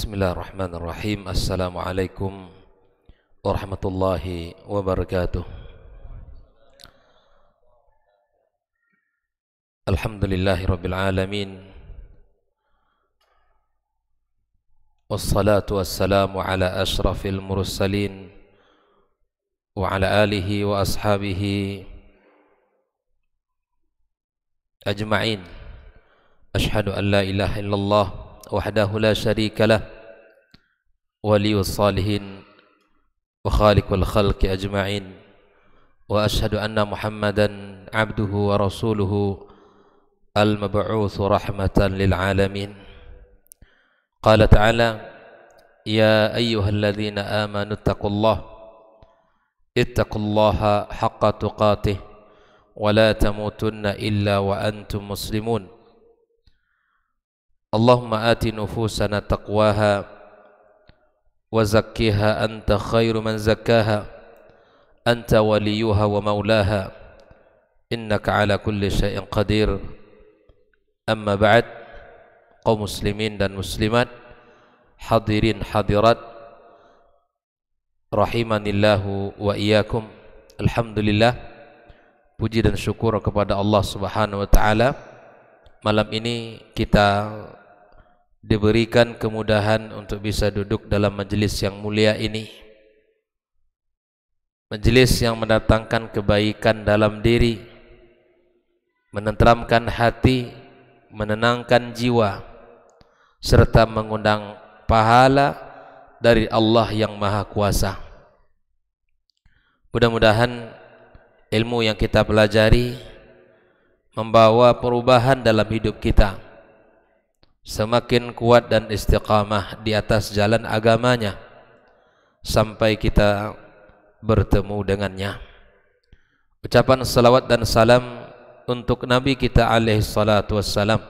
Bismillahirrahmanirrahim Assalamualaikum warahmatullahi wabarakatuh Alhamdulillahi rabbil alamin Wassalatu wassalamu ala ashrafil mursalin Wa ala alihi wa ashabihi Ajma'in Ashhadu an la ilaha illallah وحده لا شريك له ولي الصالحين وخالق الخلق أجمعين وأشهد أن محمدا عبده ورسوله المبعوث رحمة للعالمين قال تعالى يا أيها الذين آمنوا اتقوا الله اتقوا الله حق تقاته ولا تموتن إلا وأنتم مسلمون اللهم آت نفوسنا تقواها وزكها أنت خير من زكاها أنت وليها ومولاها إنك على كل شيء قدير أما بعد kaum muslimin dan muslimat hadirin hadirat rahimanillahu wa iyyakum alhamdulillah puji dan syukur kepada Allah Subhanahu wa taala malam ini kita diberikan kemudahan untuk bisa duduk dalam majelis yang mulia ini majelis yang mendatangkan kebaikan dalam diri menenteramkan hati menenangkan jiwa serta mengundang pahala dari Allah yang Maha Kuasa mudah-mudahan ilmu yang kita pelajari membawa perubahan dalam hidup kita semakin kuat dan istiqamah di atas jalan agamanya sampai kita bertemu dengannya ucapan salawat dan salam untuk Nabi kita alaihi salatu wassalam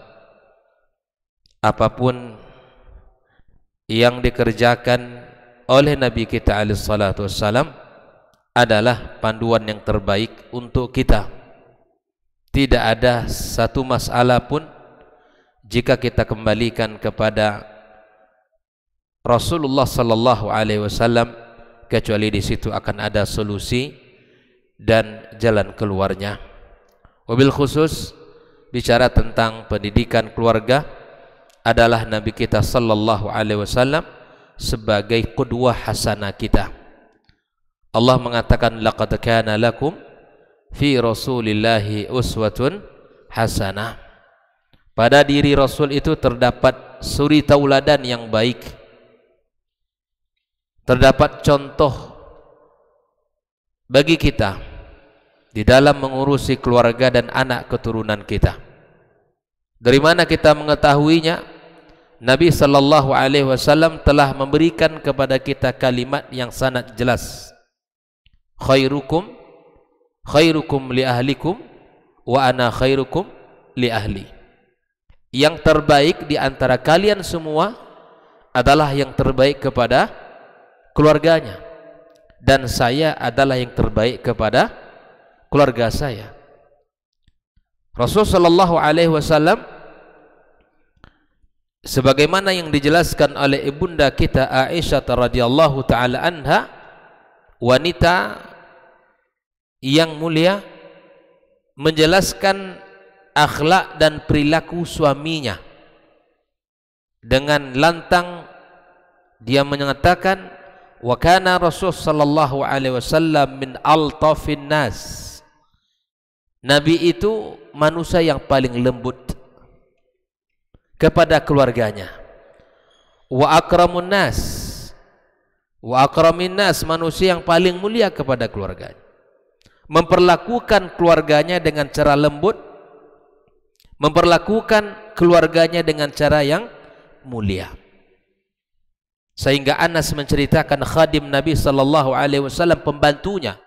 apapun yang dikerjakan oleh Nabi kita alaihi salatu wassalam adalah panduan yang terbaik untuk kita tidak ada satu masalah pun jika kita kembalikan kepada Rasulullah sallallahu alaihi wasallam kecuali di situ akan ada solusi dan jalan keluarnya. Mobil khusus bicara tentang pendidikan keluarga adalah Nabi kita sallallahu alaihi wasallam sebagai kedua hasanah kita. Allah mengatakan laqad kana lakum fi rasulillahi uswatun hasanah Pada diri Rasul itu terdapat suri tauladan yang baik. Terdapat contoh bagi kita di dalam mengurusi keluarga dan anak keturunan kita. Dari mana kita mengetahuinya? Nabi sallallahu alaihi wasallam telah memberikan kepada kita kalimat yang sangat jelas. Khairukum khairukum li ahlikum wa ana khairukum li ahli. yang terbaik di antara kalian semua adalah yang terbaik kepada keluarganya dan saya adalah yang terbaik kepada keluarga saya. Rasul sallallahu alaihi wasallam sebagaimana yang dijelaskan oleh ibunda kita Aisyah radhiyallahu taala anha wanita yang mulia menjelaskan akhlak dan perilaku suaminya dengan lantang dia mengatakan wa kana rasul sallallahu alaihi wasallam min altafin nas nabi itu manusia yang paling lembut kepada keluarganya wa akramun nas wa akramin nas manusia yang paling mulia kepada keluarganya memperlakukan keluarganya dengan cara lembut memperlakukan keluarganya dengan cara yang mulia sehingga Anas menceritakan khadim Nabi sallallahu alaihi wasallam pembantunya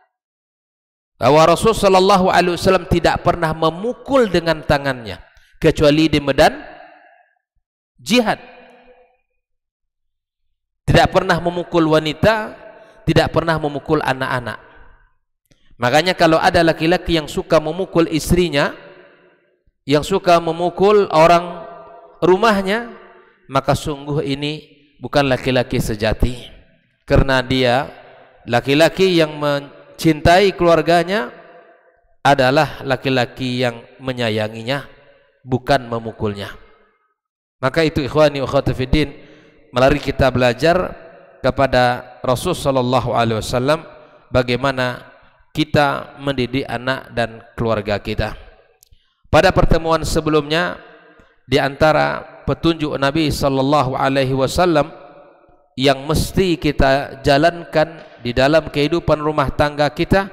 bahwa Rasul sallallahu alaihi wasallam tidak pernah memukul dengan tangannya kecuali di medan jihad tidak pernah memukul wanita tidak pernah memukul anak-anak makanya kalau ada laki-laki yang suka memukul istrinya yang suka memukul orang rumahnya maka sungguh ini bukan laki-laki sejati karena dia laki-laki yang mencintai keluarganya adalah laki-laki yang menyayanginya bukan memukulnya maka itu ikhwani ukhwatifiddin melalui kita belajar kepada Rasul sallallahu alaihi wasallam bagaimana kita mendidik anak dan keluarga kita Pada pertemuan sebelumnya di antara petunjuk Nabi sallallahu alaihi wasallam yang mesti kita jalankan di dalam kehidupan rumah tangga kita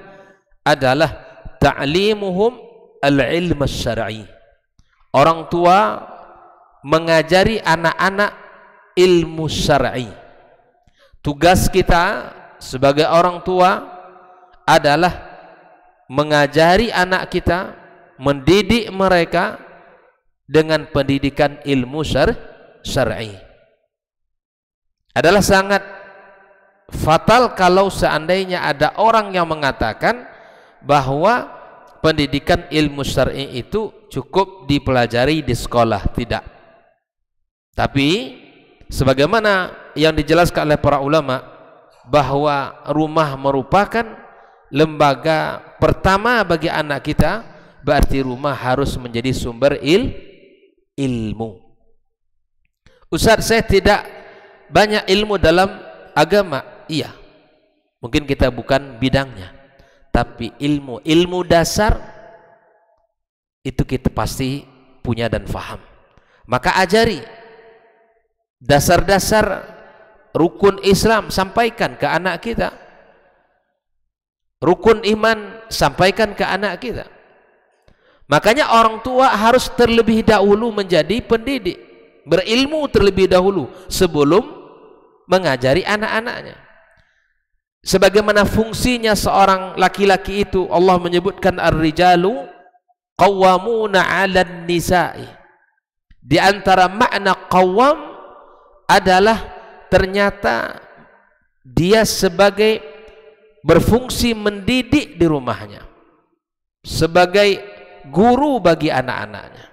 adalah ta'limuhum al-ilm syar'i. Orang tua mengajari anak-anak ilmu syar'i. Tugas kita sebagai orang tua adalah mengajari anak kita mendidik mereka dengan pendidikan ilmu syar'i syar adalah sangat fatal kalau seandainya ada orang yang mengatakan bahwa pendidikan ilmu syar'i itu cukup dipelajari di sekolah tidak tapi sebagaimana yang dijelaskan oleh para ulama bahwa rumah merupakan lembaga pertama bagi anak kita berarti rumah harus menjadi sumber il ilmu. Ustaz saya tidak banyak ilmu dalam agama. Iya. Mungkin kita bukan bidangnya. Tapi ilmu, ilmu dasar itu kita pasti punya dan faham. Maka ajari dasar-dasar rukun Islam sampaikan ke anak kita. Rukun iman sampaikan ke anak kita. Makanya orang tua harus terlebih dahulu menjadi pendidik, berilmu terlebih dahulu sebelum mengajari anak-anaknya. Sebagaimana fungsinya seorang laki-laki itu Allah menyebutkan ar-rijalu qawwamuna 'alan nisa'i. Di antara makna qawwam adalah ternyata dia sebagai berfungsi mendidik di rumahnya. Sebagai guru bagi anak-anaknya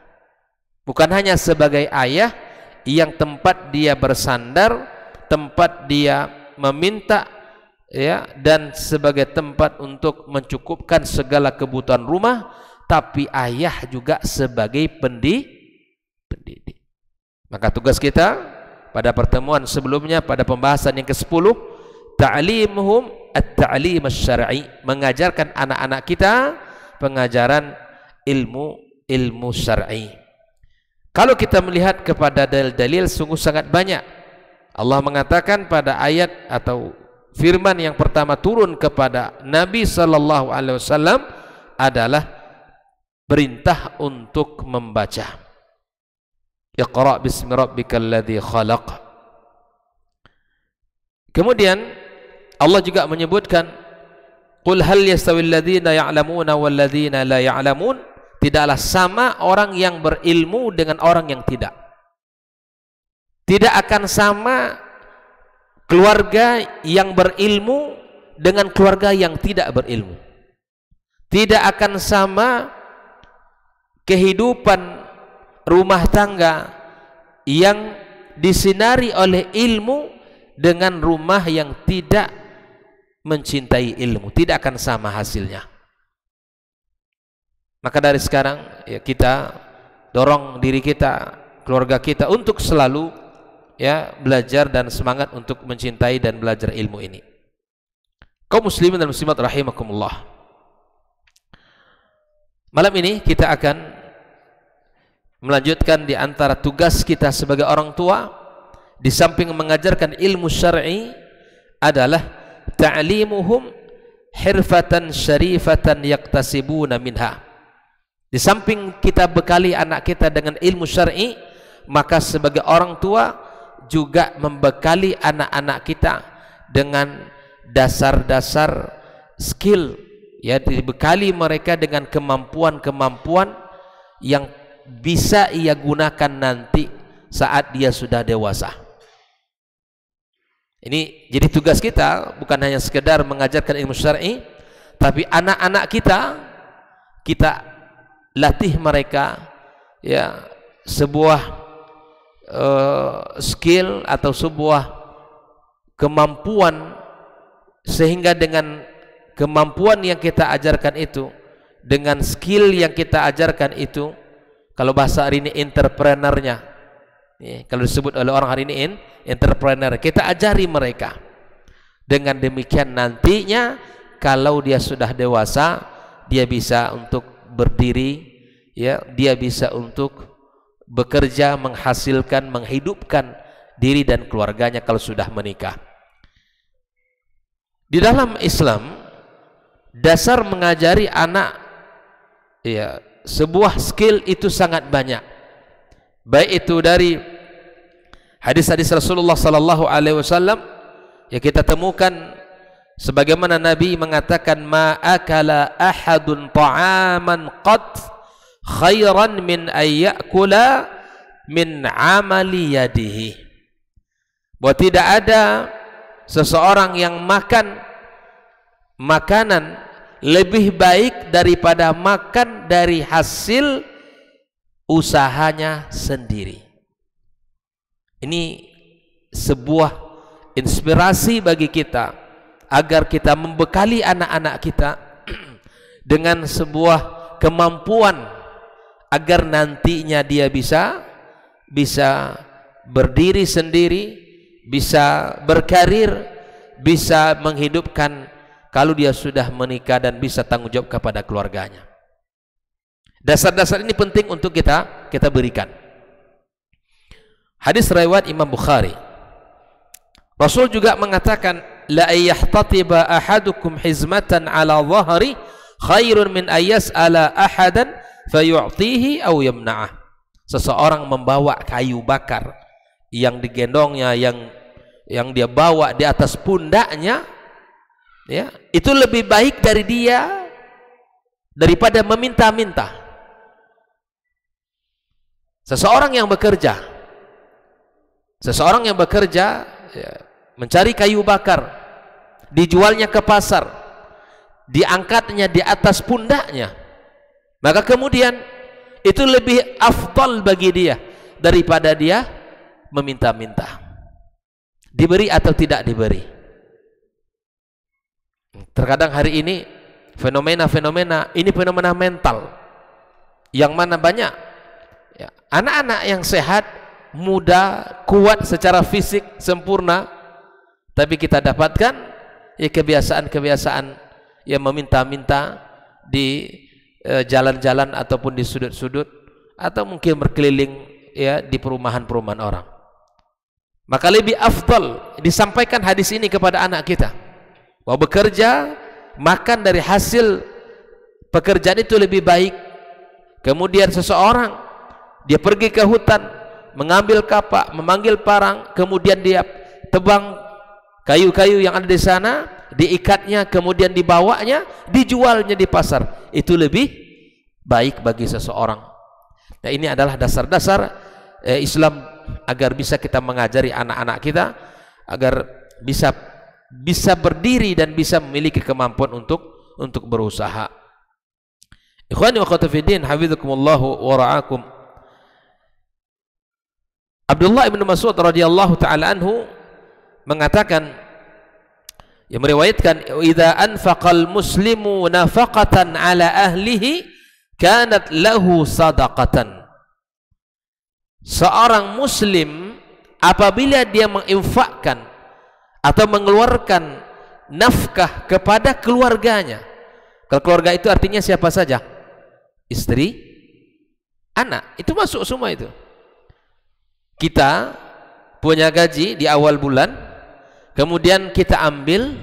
bukan hanya sebagai ayah yang tempat dia bersandar tempat dia meminta ya dan sebagai tempat untuk mencukupkan segala kebutuhan rumah tapi ayah juga sebagai pendidik pendidik maka tugas kita pada pertemuan sebelumnya pada pembahasan yang ke-10 ta'limhum at-ta'lim asy-syar'i mengajarkan anak-anak kita pengajaran ilmu ilmu syar'i. Kalau kita melihat kepada dalil-dalil sungguh sangat banyak. Allah mengatakan pada ayat atau firman yang pertama turun kepada Nabi sallallahu alaihi wasallam adalah perintah untuk membaca. Iqra bismi rabbikal ladzi khalaq. Kemudian Allah juga menyebutkan Qul hal yastawi alladhina ya'lamuna wal ladhina la ya'lamun Tidaklah sama orang yang berilmu dengan orang yang tidak. Tidak akan sama keluarga yang berilmu dengan keluarga yang tidak berilmu. Tidak akan sama kehidupan rumah tangga yang disinari oleh ilmu dengan rumah yang tidak mencintai ilmu. Tidak akan sama hasilnya. Maka dari sekarang ya kita dorong diri kita, keluarga kita untuk selalu ya belajar dan semangat untuk mencintai dan belajar ilmu ini. Kaum muslimin dan muslimat rahimakumullah. Malam ini kita akan melanjutkan di antara tugas kita sebagai orang tua di samping mengajarkan ilmu syar'i adalah ta'limuhum hirfatan syarifatan yaktasibuna minha di samping kita bekali anak kita dengan ilmu syar'i, maka sebagai orang tua juga membekali anak-anak kita dengan dasar-dasar skill ya dibekali mereka dengan kemampuan-kemampuan yang bisa ia gunakan nanti saat dia sudah dewasa. Ini jadi tugas kita bukan hanya sekedar mengajarkan ilmu syar'i, tapi anak-anak kita kita latih mereka ya sebuah uh, skill atau sebuah kemampuan sehingga dengan kemampuan yang kita ajarkan itu dengan skill yang kita ajarkan itu kalau bahasa hari ini entrepreneurnya ya, kalau disebut oleh orang hari ini in, entrepreneur kita ajari mereka dengan demikian nantinya kalau dia sudah dewasa dia bisa untuk berdiri ya dia bisa untuk bekerja menghasilkan menghidupkan diri dan keluarganya kalau sudah menikah di dalam Islam dasar mengajari anak ya sebuah skill itu sangat banyak baik itu dari hadis-hadis Rasulullah sallallahu alaihi wasallam ya kita temukan sebagaimana Nabi mengatakan ma'akala ahadun ta'aman qat khairan min ayyakula min amali yadihi bahwa tidak ada seseorang yang makan makanan lebih baik daripada makan dari hasil usahanya sendiri ini sebuah inspirasi bagi kita agar kita membekali anak-anak kita dengan sebuah kemampuan agar nantinya dia bisa bisa berdiri sendiri, bisa berkarir, bisa menghidupkan kalau dia sudah menikah dan bisa tanggung jawab kepada keluarganya. Dasar-dasar ini penting untuk kita kita berikan. Hadis riwayat Imam Bukhari. Rasul juga mengatakan la yahtatiba ahadukum hizmatan ala dhahri khairun min ayas ala ahadan fayu'tihi aw yamna'ah seseorang membawa kayu bakar yang digendongnya yang yang dia bawa di atas pundaknya ya itu lebih baik dari dia daripada meminta-minta seseorang yang bekerja seseorang yang bekerja ya, mencari kayu bakar dijualnya ke pasar diangkatnya di atas pundaknya maka kemudian itu lebih afdal bagi dia daripada dia meminta-minta diberi atau tidak diberi terkadang hari ini fenomena-fenomena ini fenomena mental yang mana banyak ya, anak-anak ya, yang sehat muda, kuat secara fisik sempurna tapi kita dapatkan ya kebiasaan-kebiasaan yang meminta-minta di e, jalan-jalan eh, ataupun di sudut-sudut atau mungkin berkeliling ya di perumahan-perumahan orang. Maka lebih afdal disampaikan hadis ini kepada anak kita. Bahwa bekerja makan dari hasil pekerjaan itu lebih baik. Kemudian seseorang dia pergi ke hutan mengambil kapak, memanggil parang, kemudian dia tebang kayu-kayu yang ada di sana diikatnya kemudian dibawanya dijualnya di pasar itu lebih baik bagi seseorang nah ini adalah dasar-dasar eh, Islam agar bisa kita mengajari anak-anak kita agar bisa bisa berdiri dan bisa memiliki kemampuan untuk untuk berusaha ikhwani wa khatafiddin hafidhukumullahu wa ra'akum Abdullah ibn Mas'ud radhiyallahu ta'ala anhu mengatakan yang meriwayatkan idza anfaqal muslimu nafaqatan ala ahlihi kanat lahu sadaqatan seorang muslim apabila dia menginfakkan atau mengeluarkan nafkah kepada keluarganya kalau keluarga itu artinya siapa saja istri anak itu masuk semua itu kita punya gaji di awal bulan kemudian kita ambil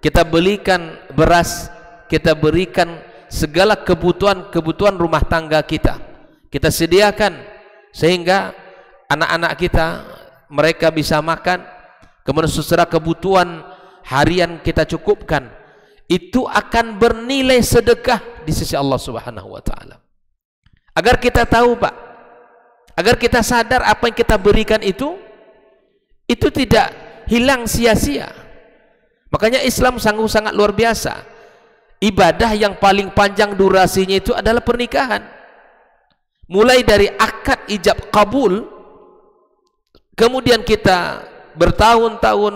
kita belikan beras kita berikan segala kebutuhan-kebutuhan rumah tangga kita kita sediakan sehingga anak-anak kita mereka bisa makan kemudian secara kebutuhan harian kita cukupkan itu akan bernilai sedekah di sisi Allah Subhanahu wa taala agar kita tahu Pak agar kita sadar apa yang kita berikan itu itu tidak hilang sia-sia. Makanya Islam sanggup sangat luar biasa. Ibadah yang paling panjang durasinya itu adalah pernikahan. Mulai dari akad ijab kabul, kemudian kita bertahun-tahun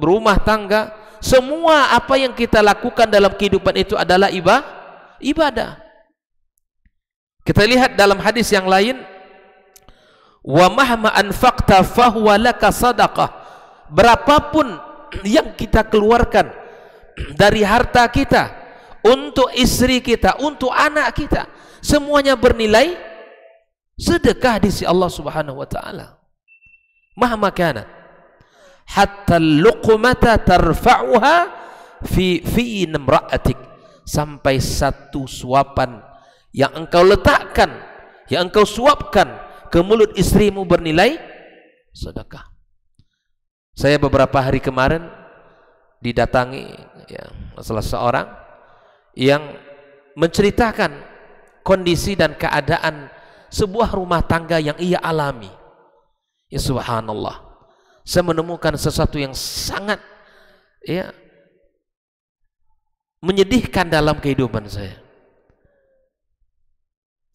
berumah tangga, semua apa yang kita lakukan dalam kehidupan itu adalah ibadah. ibadah Kita lihat dalam hadis yang lain, wa mahma anfaqta fahuwa laka sadaqah berapapun yang kita keluarkan dari harta kita untuk istri kita, untuk anak kita, semuanya bernilai sedekah di sisi Allah Subhanahu wa taala. Mahma kana hatta luqmata tarfa'uha fi fi sampai satu suapan yang engkau letakkan, yang engkau suapkan ke mulut istrimu bernilai sedekah. Saya beberapa hari kemarin didatangi ya, salah seorang yang menceritakan kondisi dan keadaan sebuah rumah tangga yang ia alami. Ya subhanallah. Saya menemukan sesuatu yang sangat ya menyedihkan dalam kehidupan saya.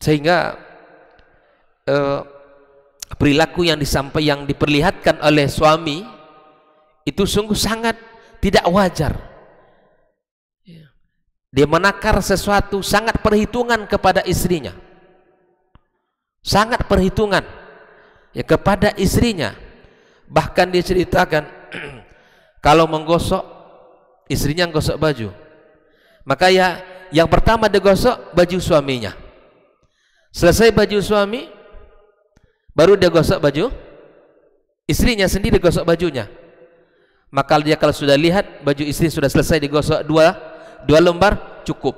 Sehingga eh, perilaku yang disampaikan, yang diperlihatkan oleh suami itu sungguh sangat tidak wajar ya. dia menakar sesuatu sangat perhitungan kepada istrinya sangat perhitungan ya kepada istrinya bahkan dia ceritakan, kalau menggosok istrinya gosok baju maka ya yang pertama digosok baju suaminya selesai baju suami baru dia gosok baju istrinya sendiri gosok bajunya maka dia kalau sudah lihat baju istri sudah selesai digosok dua dua lembar cukup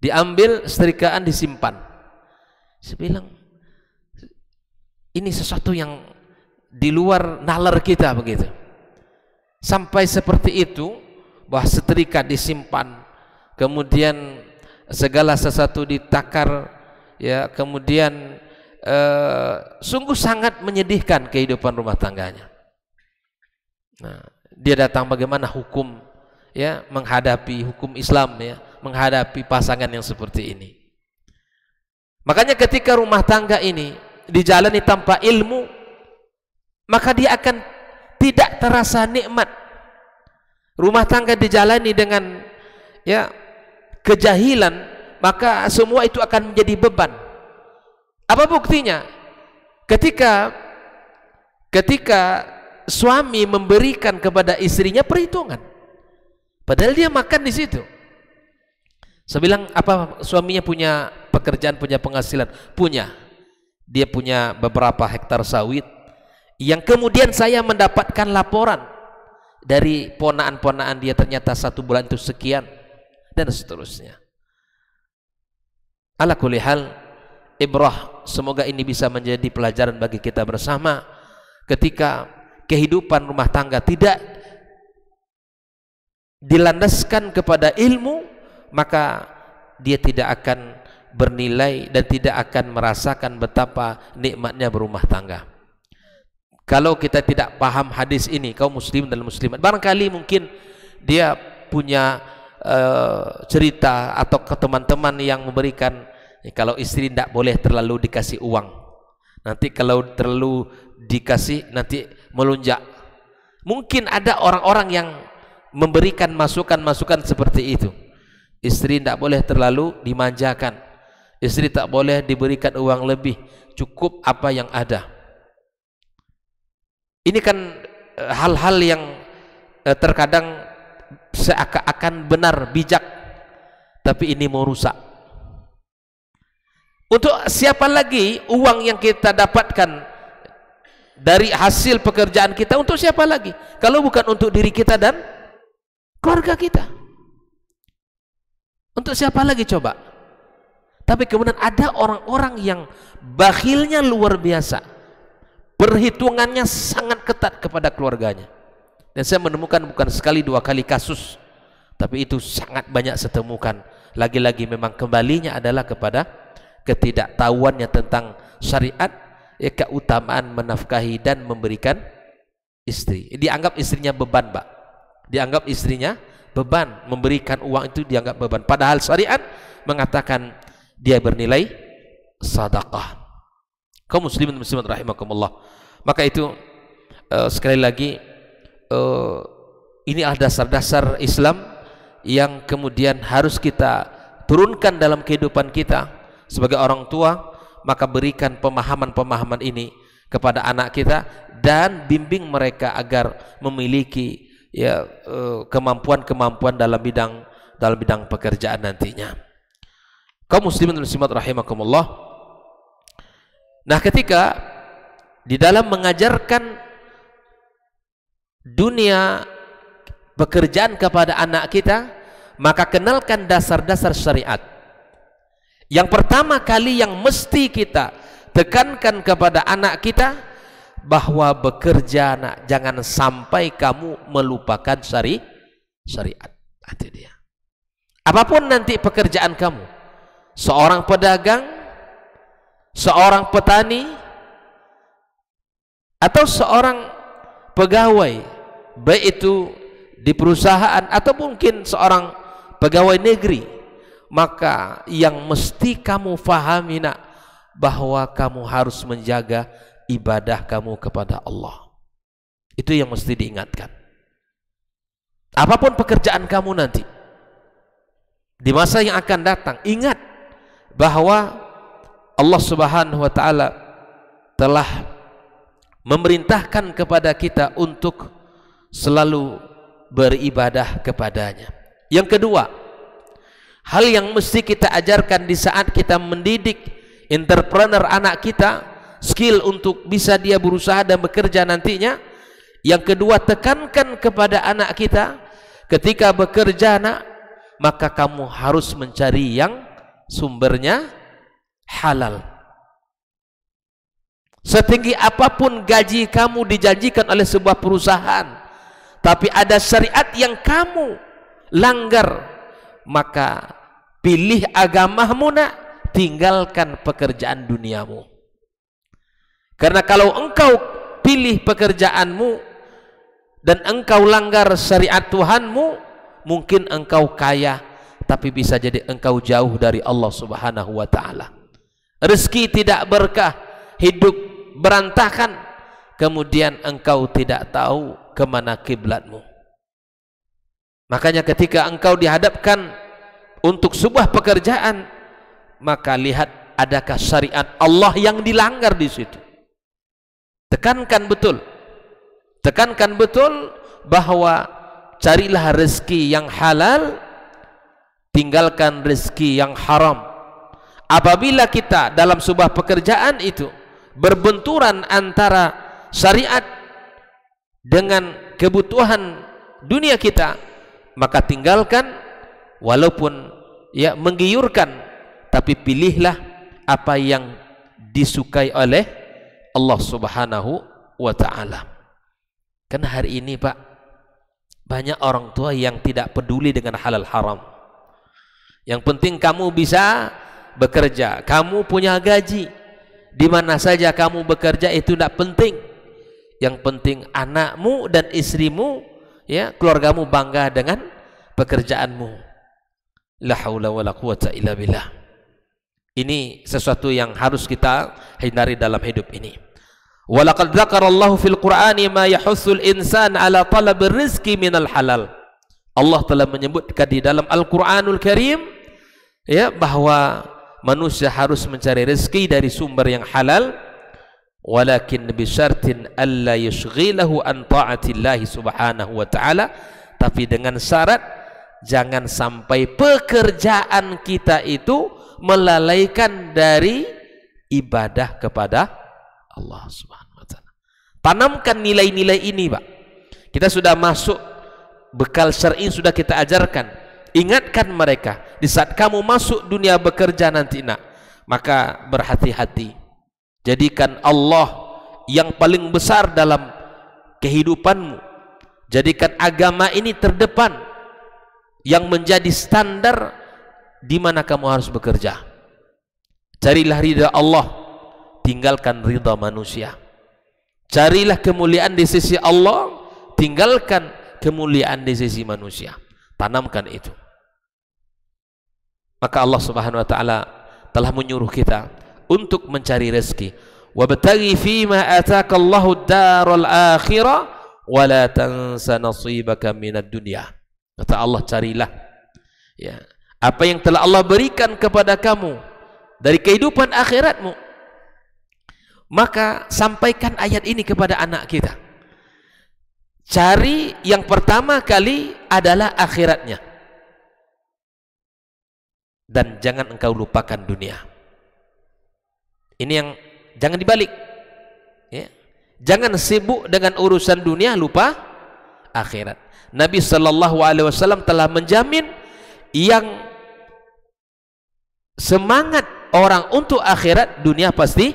diambil setrikaan disimpan saya bilang ini sesuatu yang di luar nalar kita begitu sampai seperti itu bahwa setrika disimpan kemudian segala sesuatu ditakar ya kemudian eh, sungguh sangat menyedihkan kehidupan rumah tangganya Nah, dia datang bagaimana hukum ya menghadapi hukum Islam ya, menghadapi pasangan yang seperti ini. Makanya ketika rumah tangga ini dijalani tanpa ilmu, maka dia akan tidak terasa nikmat. Rumah tangga dijalani dengan ya kejahilan, maka semua itu akan menjadi beban. Apa buktinya? Ketika ketika suami memberikan kepada istrinya perhitungan. Padahal dia makan di situ. Saya bilang apa suaminya punya pekerjaan, punya penghasilan? Punya. Dia punya beberapa hektar sawit yang kemudian saya mendapatkan laporan dari ponaan-ponaan dia ternyata satu bulan itu sekian dan seterusnya. Ala kulli hal Ibrah semoga ini bisa menjadi pelajaran bagi kita bersama ketika kehidupan rumah tangga tidak dilandaskan kepada ilmu maka dia tidak akan bernilai dan tidak akan merasakan betapa nikmatnya berumah tangga kalau kita tidak paham hadis ini kaum muslim dan muslimat barangkali mungkin dia punya uh, cerita atau ke teman-teman yang memberikan ya, kalau istri tidak boleh terlalu dikasih uang nanti kalau terlalu dikasih nanti melunjak. Mungkin ada orang-orang yang memberikan masukan-masukan seperti itu. Istri tidak boleh terlalu dimanjakan. Istri tak boleh diberikan uang lebih, cukup apa yang ada. Ini kan e, hal-hal yang e, terkadang seakan-akan benar bijak, tapi ini mau rusak. Untuk siapa lagi uang yang kita dapatkan dari hasil pekerjaan kita untuk siapa lagi kalau bukan untuk diri kita dan keluarga kita untuk siapa lagi coba tapi kemudian ada orang-orang yang bakhilnya luar biasa perhitungannya sangat ketat kepada keluarganya dan saya menemukan bukan sekali dua kali kasus tapi itu sangat banyak saya lagi-lagi memang kembalinya adalah kepada ketidaktahuannya tentang syariat ya, keutamaan menafkahi dan memberikan istri. Dianggap istrinya beban, Pak. Dianggap istrinya beban, memberikan uang itu dianggap beban. Padahal syariat mengatakan dia bernilai sadaqah. Kaum muslimin muslimat rahimakumullah. Maka itu uh, sekali lagi uh, adalah dasar-dasar Islam yang kemudian harus kita turunkan dalam kehidupan kita sebagai orang tua maka berikan pemahaman-pemahaman ini kepada anak kita dan bimbing mereka agar memiliki ya eh, kemampuan-kemampuan dalam bidang dalam bidang pekerjaan nantinya. Kaum muslimin dan muslimat rahimakumullah. Nah, ketika di dalam mengajarkan dunia pekerjaan kepada anak kita, maka kenalkan dasar-dasar syariat. Yang pertama kali yang mesti kita tekankan kepada anak kita bahwa bekerja nak jangan sampai kamu melupakan syari syariat. Itu dia. Apapun nanti pekerjaan kamu, seorang pedagang, seorang petani, atau seorang pegawai, baik itu di perusahaan atau mungkin seorang pegawai negeri, maka yang mesti kamu fahami nak bahwa kamu harus menjaga ibadah kamu kepada Allah. Itu yang mesti diingatkan. Apapun pekerjaan kamu nanti di masa yang akan datang, ingat bahwa Allah Subhanahu wa taala telah memerintahkan kepada kita untuk selalu beribadah kepadanya. Yang kedua, Hal yang mesti kita ajarkan di saat kita mendidik entrepreneur anak kita, skill untuk bisa dia berusaha dan bekerja nantinya. Yang kedua, tekankan kepada anak kita ketika bekerja nak, maka kamu harus mencari yang sumbernya halal. Setinggi apapun gaji kamu dijanjikan oleh sebuah perusahaan, tapi ada syariat yang kamu langgar maka pilih agamamu nak tinggalkan pekerjaan duniamu karena kalau engkau pilih pekerjaanmu dan engkau langgar syariat Tuhanmu mungkin engkau kaya tapi bisa jadi engkau jauh dari Allah subhanahu wa ta'ala rezeki tidak berkah hidup berantakan kemudian engkau tidak tahu kemana kiblatmu makanya ketika engkau dihadapkan untuk sebuah pekerjaan maka lihat adakah syariat Allah yang dilanggar di situ tekankan betul tekankan betul bahwa carilah rezeki yang halal tinggalkan rezeki yang haram apabila kita dalam sebuah pekerjaan itu berbenturan antara syariat dengan kebutuhan dunia kita, maka tinggalkan walaupun ya menggiurkan tapi pilihlah apa yang disukai oleh Allah Subhanahu wa taala. Karena hari ini Pak banyak orang tua yang tidak peduli dengan halal haram. Yang penting kamu bisa bekerja, kamu punya gaji. Di mana saja kamu bekerja itu tidak penting. Yang penting anakmu dan istrimu ya keluargamu bangga dengan pekerjaanmu la haula wala quwata illa billah ini sesuatu yang harus kita hindari dalam hidup ini walaqad dzakarallahu fil qur'ani ma yahussul insan ala talab rizqi minal halal Allah telah menyebutkan di dalam Al-Qur'anul Karim ya bahwa manusia harus mencari rezeki dari sumber yang halal walakin bisyartin alla yushghilahu an taatillahi subhanahu wa ta'ala tapi dengan syarat jangan sampai pekerjaan kita itu melalaikan dari ibadah kepada Allah subhanahu wa ta'ala tanamkan nilai-nilai ini Pak kita sudah masuk bekal syar'i sudah kita ajarkan ingatkan mereka di saat kamu masuk dunia bekerja nanti nak maka berhati-hati jadikan Allah yang paling besar dalam kehidupanmu jadikan agama ini terdepan yang menjadi standar di mana kamu harus bekerja carilah ridha Allah tinggalkan ridha manusia carilah kemuliaan di sisi Allah tinggalkan kemuliaan di sisi manusia tanamkan itu maka Allah subhanahu wa ta'ala telah menyuruh kita untuk mencari rezeki wabtaghi fima ataka Allahu daral akhirah wa la tansa nasibaka minad dunya kata Allah carilah ya apa yang telah Allah berikan kepada kamu dari kehidupan akhiratmu maka sampaikan ayat ini kepada anak kita cari yang pertama kali adalah akhiratnya dan jangan engkau lupakan dunia ini yang jangan dibalik. Ya. Jangan sibuk dengan urusan dunia lupa akhirat. Nabi Shallallahu Alaihi Wasallam telah menjamin yang semangat orang untuk akhirat dunia pasti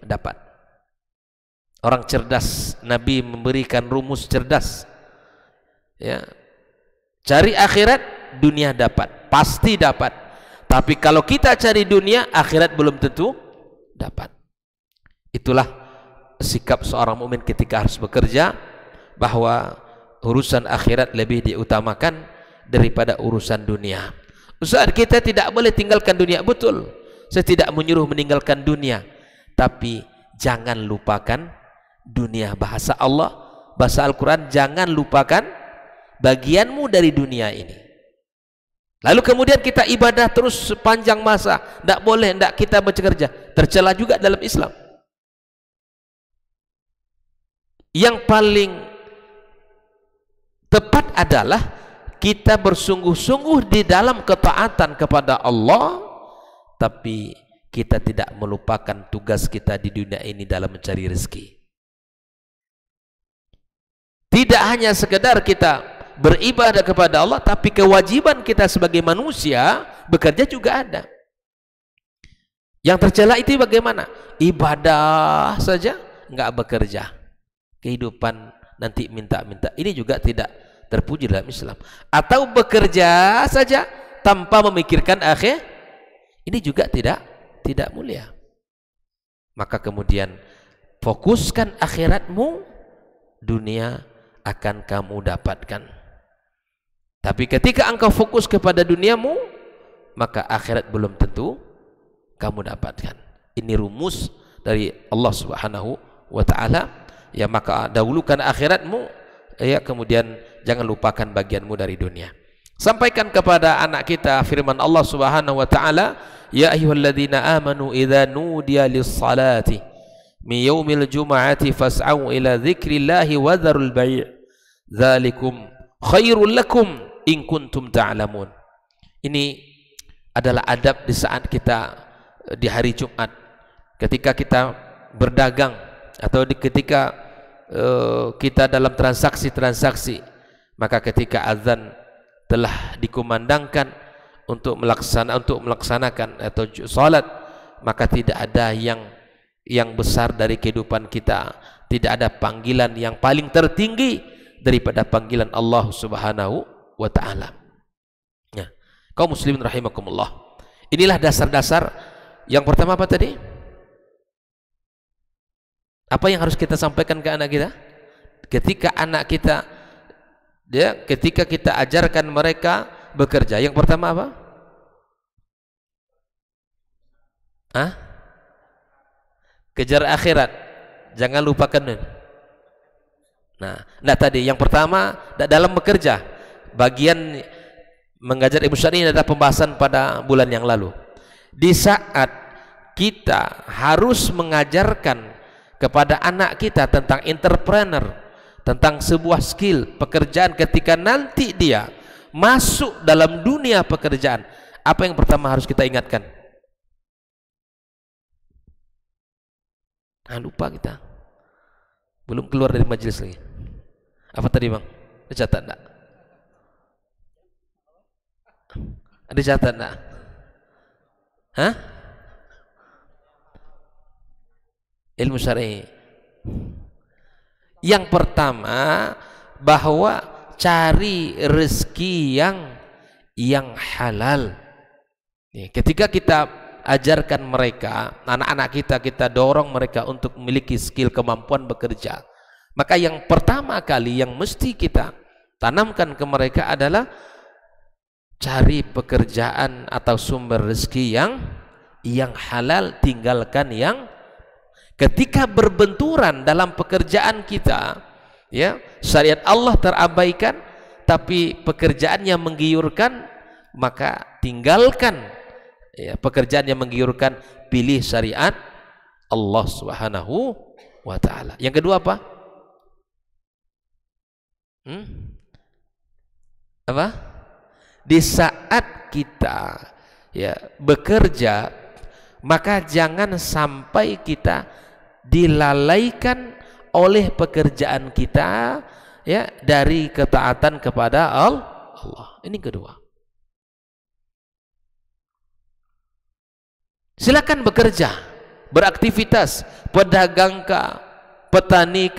dapat. Orang cerdas, Nabi memberikan rumus cerdas. Ya. Cari akhirat, dunia dapat, pasti dapat. Tapi kalau kita cari dunia, akhirat belum tentu dapat. Itulah sikap seorang mukmin ketika harus bekerja bahwa urusan akhirat lebih diutamakan daripada urusan dunia. Ustaz kita tidak boleh tinggalkan dunia betul. Saya tidak menyuruh meninggalkan dunia, tapi jangan lupakan dunia bahasa Allah, bahasa Al-Qur'an jangan lupakan bagianmu dari dunia ini. Lalu kemudian kita ibadah terus sepanjang masa. Tidak boleh, tidak kita bekerja. Tercela juga dalam Islam. Yang paling tepat adalah kita bersungguh-sungguh di dalam ketaatan kepada Allah tapi kita tidak melupakan tugas kita di dunia ini dalam mencari rezeki. Tidak hanya sekedar kita beribadah kepada Allah tapi kewajiban kita sebagai manusia bekerja juga ada yang tercela itu bagaimana ibadah saja nggak bekerja kehidupan nanti minta-minta ini juga tidak terpuji dalam Islam atau bekerja saja tanpa memikirkan akhir ini juga tidak tidak mulia maka kemudian fokuskan akhiratmu dunia akan kamu dapatkan Tapi ketika engkau fokus kepada duniamu, maka akhirat belum tentu kamu dapatkan. Ini rumus dari Allah Subhanahu wa taala. Ya maka dahulukan akhiratmu, ya kemudian jangan lupakan bagianmu dari dunia. Sampaikan kepada anak kita firman Allah Subhanahu wa taala, "Ya ayyuhalladzina amanu idza nudiya lis-salati min yaumil jum'ati fas'au ila dzikrillahi wa dzarul bai'." Dzalikum khairul lakum in kuntum ta'lamun. Ini adalah adab di saat kita eh, di hari Jumat ketika kita berdagang atau ketika eh, kita dalam transaksi-transaksi maka ketika azan telah dikumandangkan untuk melaksana untuk melaksanakan atau salat maka tidak ada yang yang besar dari kehidupan kita tidak ada panggilan yang paling tertinggi daripada panggilan Allah Subhanahu wa taala. Ya. Kaum muslimin rahimakumullah. Inilah dasar-dasar yang pertama apa tadi? Apa yang harus kita sampaikan ke anak kita? Ketika anak kita ya, ketika kita ajarkan mereka bekerja, yang pertama apa? Hah? Kejar akhirat. Jangan lupakan. Nah, nah tadi yang pertama dalam bekerja, bagian mengajar ibu Syari adalah pembahasan pada bulan yang lalu. Di saat kita harus mengajarkan kepada anak kita tentang entrepreneur, tentang sebuah skill pekerjaan ketika nanti dia masuk dalam dunia pekerjaan, apa yang pertama harus kita ingatkan? Nah, lupa kita. Belum keluar dari majelis lagi. Apa tadi, Bang? Dicatat enggak? catatan tak? Hah? ilmu syar'i yang pertama bahwa cari rezeki yang yang halal ketika kita ajarkan mereka anak-anak kita kita dorong mereka untuk memiliki skill kemampuan bekerja maka yang pertama kali yang mesti kita tanamkan ke mereka adalah cari pekerjaan atau sumber rezeki yang yang halal tinggalkan yang ketika berbenturan dalam pekerjaan kita ya syariat Allah terabaikan tapi pekerjaan yang menggiurkan maka tinggalkan ya, pekerjaan yang menggiurkan pilih syariat Allah Subhanahu wa taala. Yang kedua apa? Hmm? Apa? di saat kita ya bekerja maka jangan sampai kita dilalaikan oleh pekerjaan kita ya dari ketaatan kepada Allah. Ini kedua. Silakan bekerja, beraktivitas, pedagang kah, petani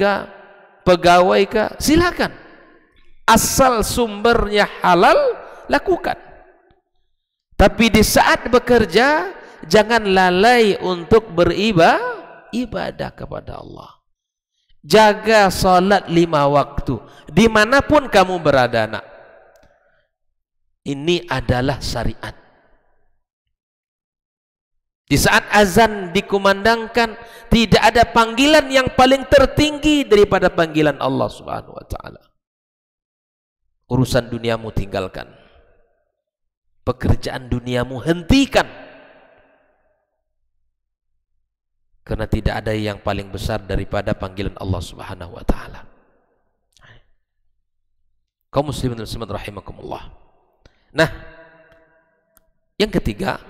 pegawai silakan. Asal sumbernya halal, lakukan tapi di saat bekerja jangan lalai untuk beribadah ibadah kepada Allah jaga salat lima waktu dimanapun kamu berada nak ini adalah syariat di saat azan dikumandangkan, tidak ada panggilan yang paling tertinggi daripada panggilan Allah Subhanahu wa taala. Urusan duniamu tinggalkan pekerjaan duniamu hentikan karena tidak ada yang paling besar daripada panggilan Allah Subhanahu wa taala. Kaum muslimin muslimat rahimakumullah. Nah, yang ketiga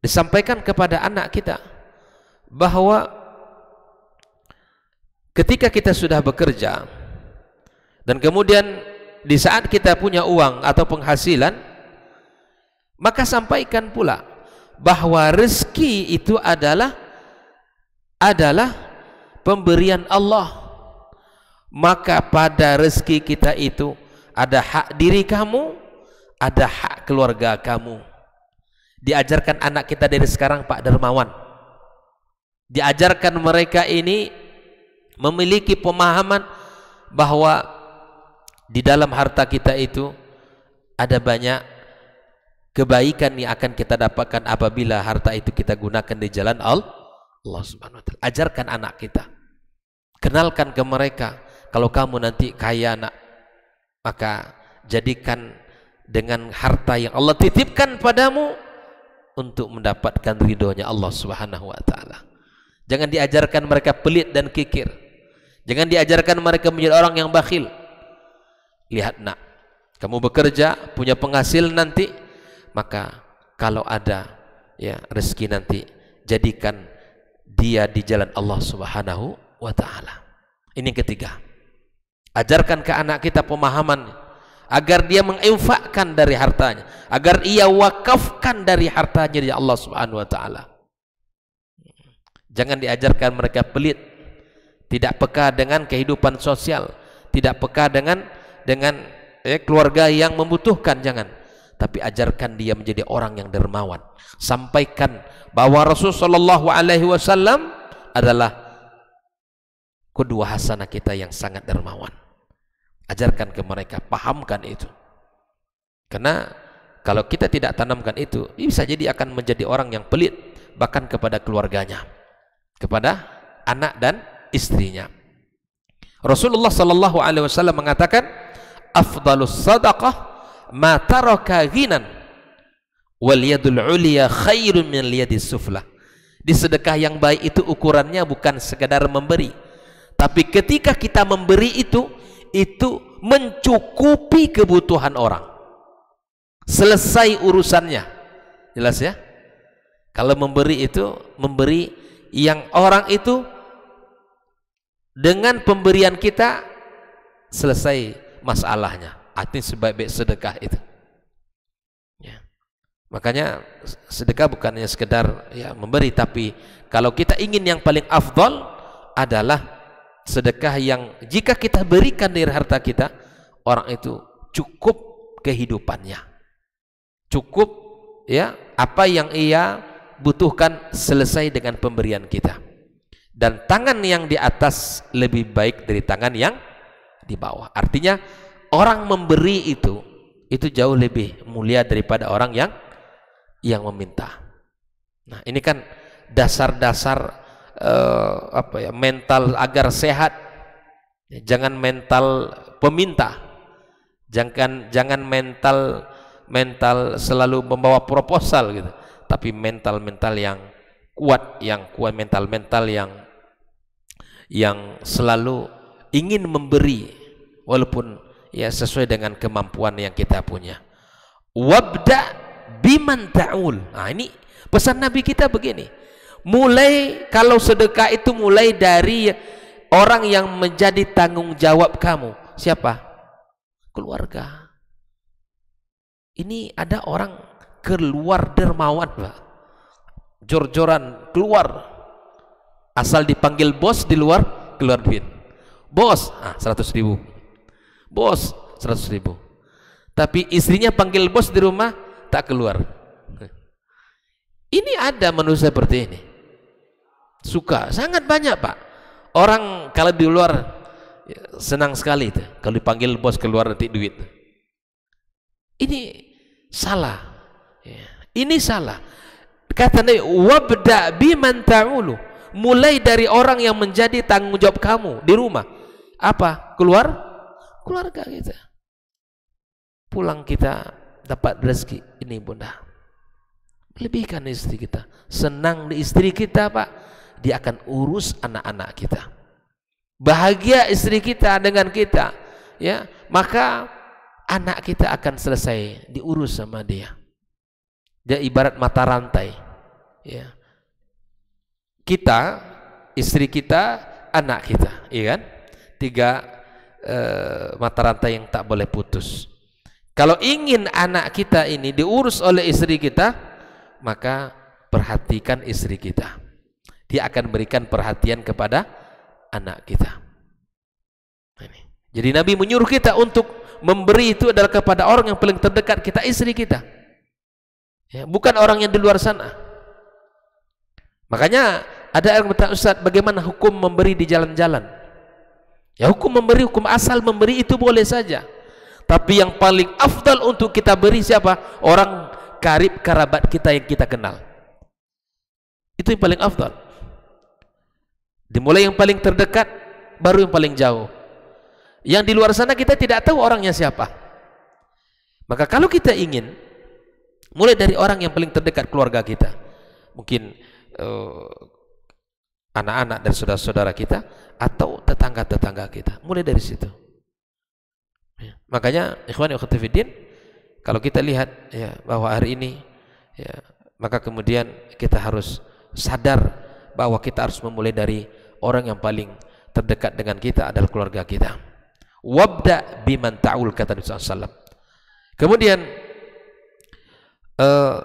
disampaikan kepada anak kita bahwa ketika kita sudah bekerja dan kemudian di saat kita punya uang atau penghasilan maka sampaikan pula bahwa rezeki itu adalah adalah pemberian Allah maka pada rezeki kita itu ada hak diri kamu ada hak keluarga kamu diajarkan anak kita dari sekarang Pak Dermawan diajarkan mereka ini memiliki pemahaman bahwa di dalam harta kita itu ada banyak kebaikan yang akan kita dapatkan apabila harta itu kita gunakan di jalan Allah. Allah Subhanahu wa taala. Ajarkan anak kita. Kenalkan ke mereka kalau kamu nanti kaya nak maka jadikan dengan harta yang Allah titipkan padamu untuk mendapatkan ridhonya Allah Subhanahu wa taala. Jangan diajarkan mereka pelit dan kikir. Jangan diajarkan mereka menjadi orang yang bakhil lihat nak kamu bekerja punya penghasil nanti maka kalau ada ya rezeki nanti jadikan dia di jalan Allah Subhanahu wa taala. Ini yang ketiga. Ajarkan ke anak kita pemahaman agar dia menginfakkan dari hartanya, agar ia wakafkan dari hartanya di Allah Subhanahu wa taala. Jangan diajarkan mereka pelit, tidak peka dengan kehidupan sosial, tidak peka dengan dengan eh, keluarga yang membutuhkan jangan tapi ajarkan dia menjadi orang yang dermawan sampaikan bahwa Rasul sallallahu alaihi wasallam adalah kedua hasanah kita yang sangat dermawan ajarkan ke mereka pahamkan itu karena kalau kita tidak tanamkan itu bisa jadi akan menjadi orang yang pelit bahkan kepada keluarganya kepada anak dan istrinya Rasulullah sallallahu alaihi wasallam mengatakan afdalus sadaqah ma taraka ghinan wal yadul ulia khairun min yadis suflah di sedekah yang baik itu ukurannya bukan sekadar memberi tapi ketika kita memberi itu itu mencukupi kebutuhan orang selesai urusannya jelas ya kalau memberi itu memberi yang orang itu dengan pemberian kita selesai masalahnya. Artinya sebaik-baik sedekah itu. Ya. Makanya sedekah bukan hanya sekedar ya memberi tapi kalau kita ingin yang paling afdol adalah sedekah yang jika kita berikan dari harta kita orang itu cukup kehidupannya. Cukup ya apa yang ia butuhkan selesai dengan pemberian kita. Dan tangan yang di atas lebih baik dari tangan yang di bawah. Artinya orang memberi itu itu jauh lebih mulia daripada orang yang yang meminta. Nah, ini kan dasar-dasar uh, apa ya mental agar sehat. Ya, jangan mental peminta. Jangan jangan mental mental selalu membawa proposal gitu. Tapi mental-mental yang kuat, yang kuat mental-mental yang yang selalu ingin memberi walaupun ya sesuai dengan kemampuan yang kita punya. Wabda biman ta'ul. Nah, ini pesan Nabi kita begini. Mulai kalau sedekah itu mulai dari orang yang menjadi tanggung jawab kamu. Siapa? Keluarga. Ini ada orang keluar dermawan, Pak. Jor-joran keluar. Asal dipanggil bos di luar keluar duit Bos, ah, 100 ribu. Bos, 100 ribu. Tapi istrinya panggil bos di rumah, tak keluar. Ini ada manusia seperti ini. Suka, sangat banyak Pak. Orang kalau di luar ya, senang sekali itu. Kalau dipanggil bos keluar nanti duit. Ini salah. Ya, ini salah. Kata Nabi, wabda biman Mulai dari orang yang menjadi tanggung jawab kamu di rumah apa? Keluar keluarga kita. Pulang kita dapat rezeki ini bunda. Lebihkan istri kita. Senang di istri kita pak. Dia akan urus anak-anak kita. Bahagia istri kita dengan kita. ya Maka anak kita akan selesai diurus sama dia. Dia ibarat mata rantai. Ya. Kita, istri kita, anak kita. Iya kan? tiga eh, mata rantai yang tak boleh putus. Kalau ingin anak kita ini diurus oleh istri kita, maka perhatikan istri kita. Dia akan berikan perhatian kepada anak kita. Ini. Jadi Nabi menyuruh kita untuk memberi itu adalah kepada orang yang paling terdekat kita, istri kita. Ya, bukan orang yang di luar sana. Makanya ada yang bertanya, Ustaz, bagaimana hukum memberi di jalan-jalan? Ya hukum memberi, hukum asal memberi itu boleh saja. Tapi yang paling afdal untuk kita beri siapa? Orang karib kerabat kita yang kita kenal. Itu yang paling afdal. Dimulai yang paling terdekat, baru yang paling jauh. Yang di luar sana kita tidak tahu orangnya siapa. Maka kalau kita ingin mulai dari orang yang paling terdekat keluarga kita, mungkin eh, anak-anak uh, anak -anak dan saudara-saudara kita, atau tetangga-tetangga kita. Mulai dari situ. Ya. Makanya ikhwan ikhtifidin kalau kita lihat ya bahwa hari ini ya maka kemudian kita harus sadar bahwa kita harus memulai dari orang yang paling terdekat dengan kita adalah keluarga kita. Wabda biman ta'ul kata Nabi SAW. Kemudian uh,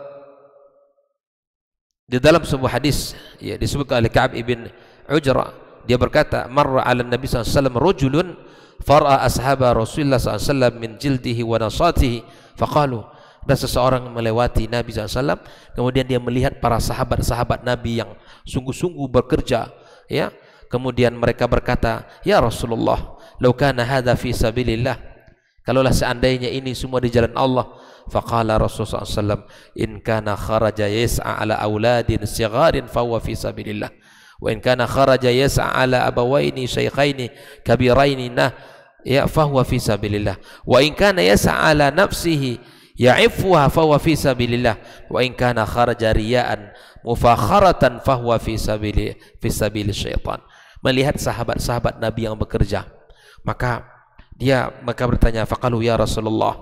di dalam sebuah hadis ya disebutkan oleh Ka'ab ibn Ujra dia berkata marra 'ala nabi sallallahu alaihi wasallam rajulun far'a ashaba Rasulullah SAW min jildihi wa nasatihi faqalu dan seseorang melewati Nabi SAW kemudian dia melihat para sahabat-sahabat Nabi yang sungguh-sungguh bekerja ya kemudian mereka berkata ya Rasulullah law kana hadha fi sabilillah kalaulah seandainya ini semua di jalan Allah faqala Rasul SAW in kana kharaja yas'a ala auladin sigharin fa huwa fi sabilillah wa in kana kharaja yas'a ala abawaini shaykhaini kabiraini nah ya fahuwa fi sabilillah wa in kana yas'a ala nafsihi ya'ifuha fahuwa fi sabilillah wa in kana kharaja riya'an mufakharatan fahuwa fi sabili fi sabil syaitan melihat sahabat-sahabat Nabi yang bekerja maka dia maka bertanya faqalu ya Rasulullah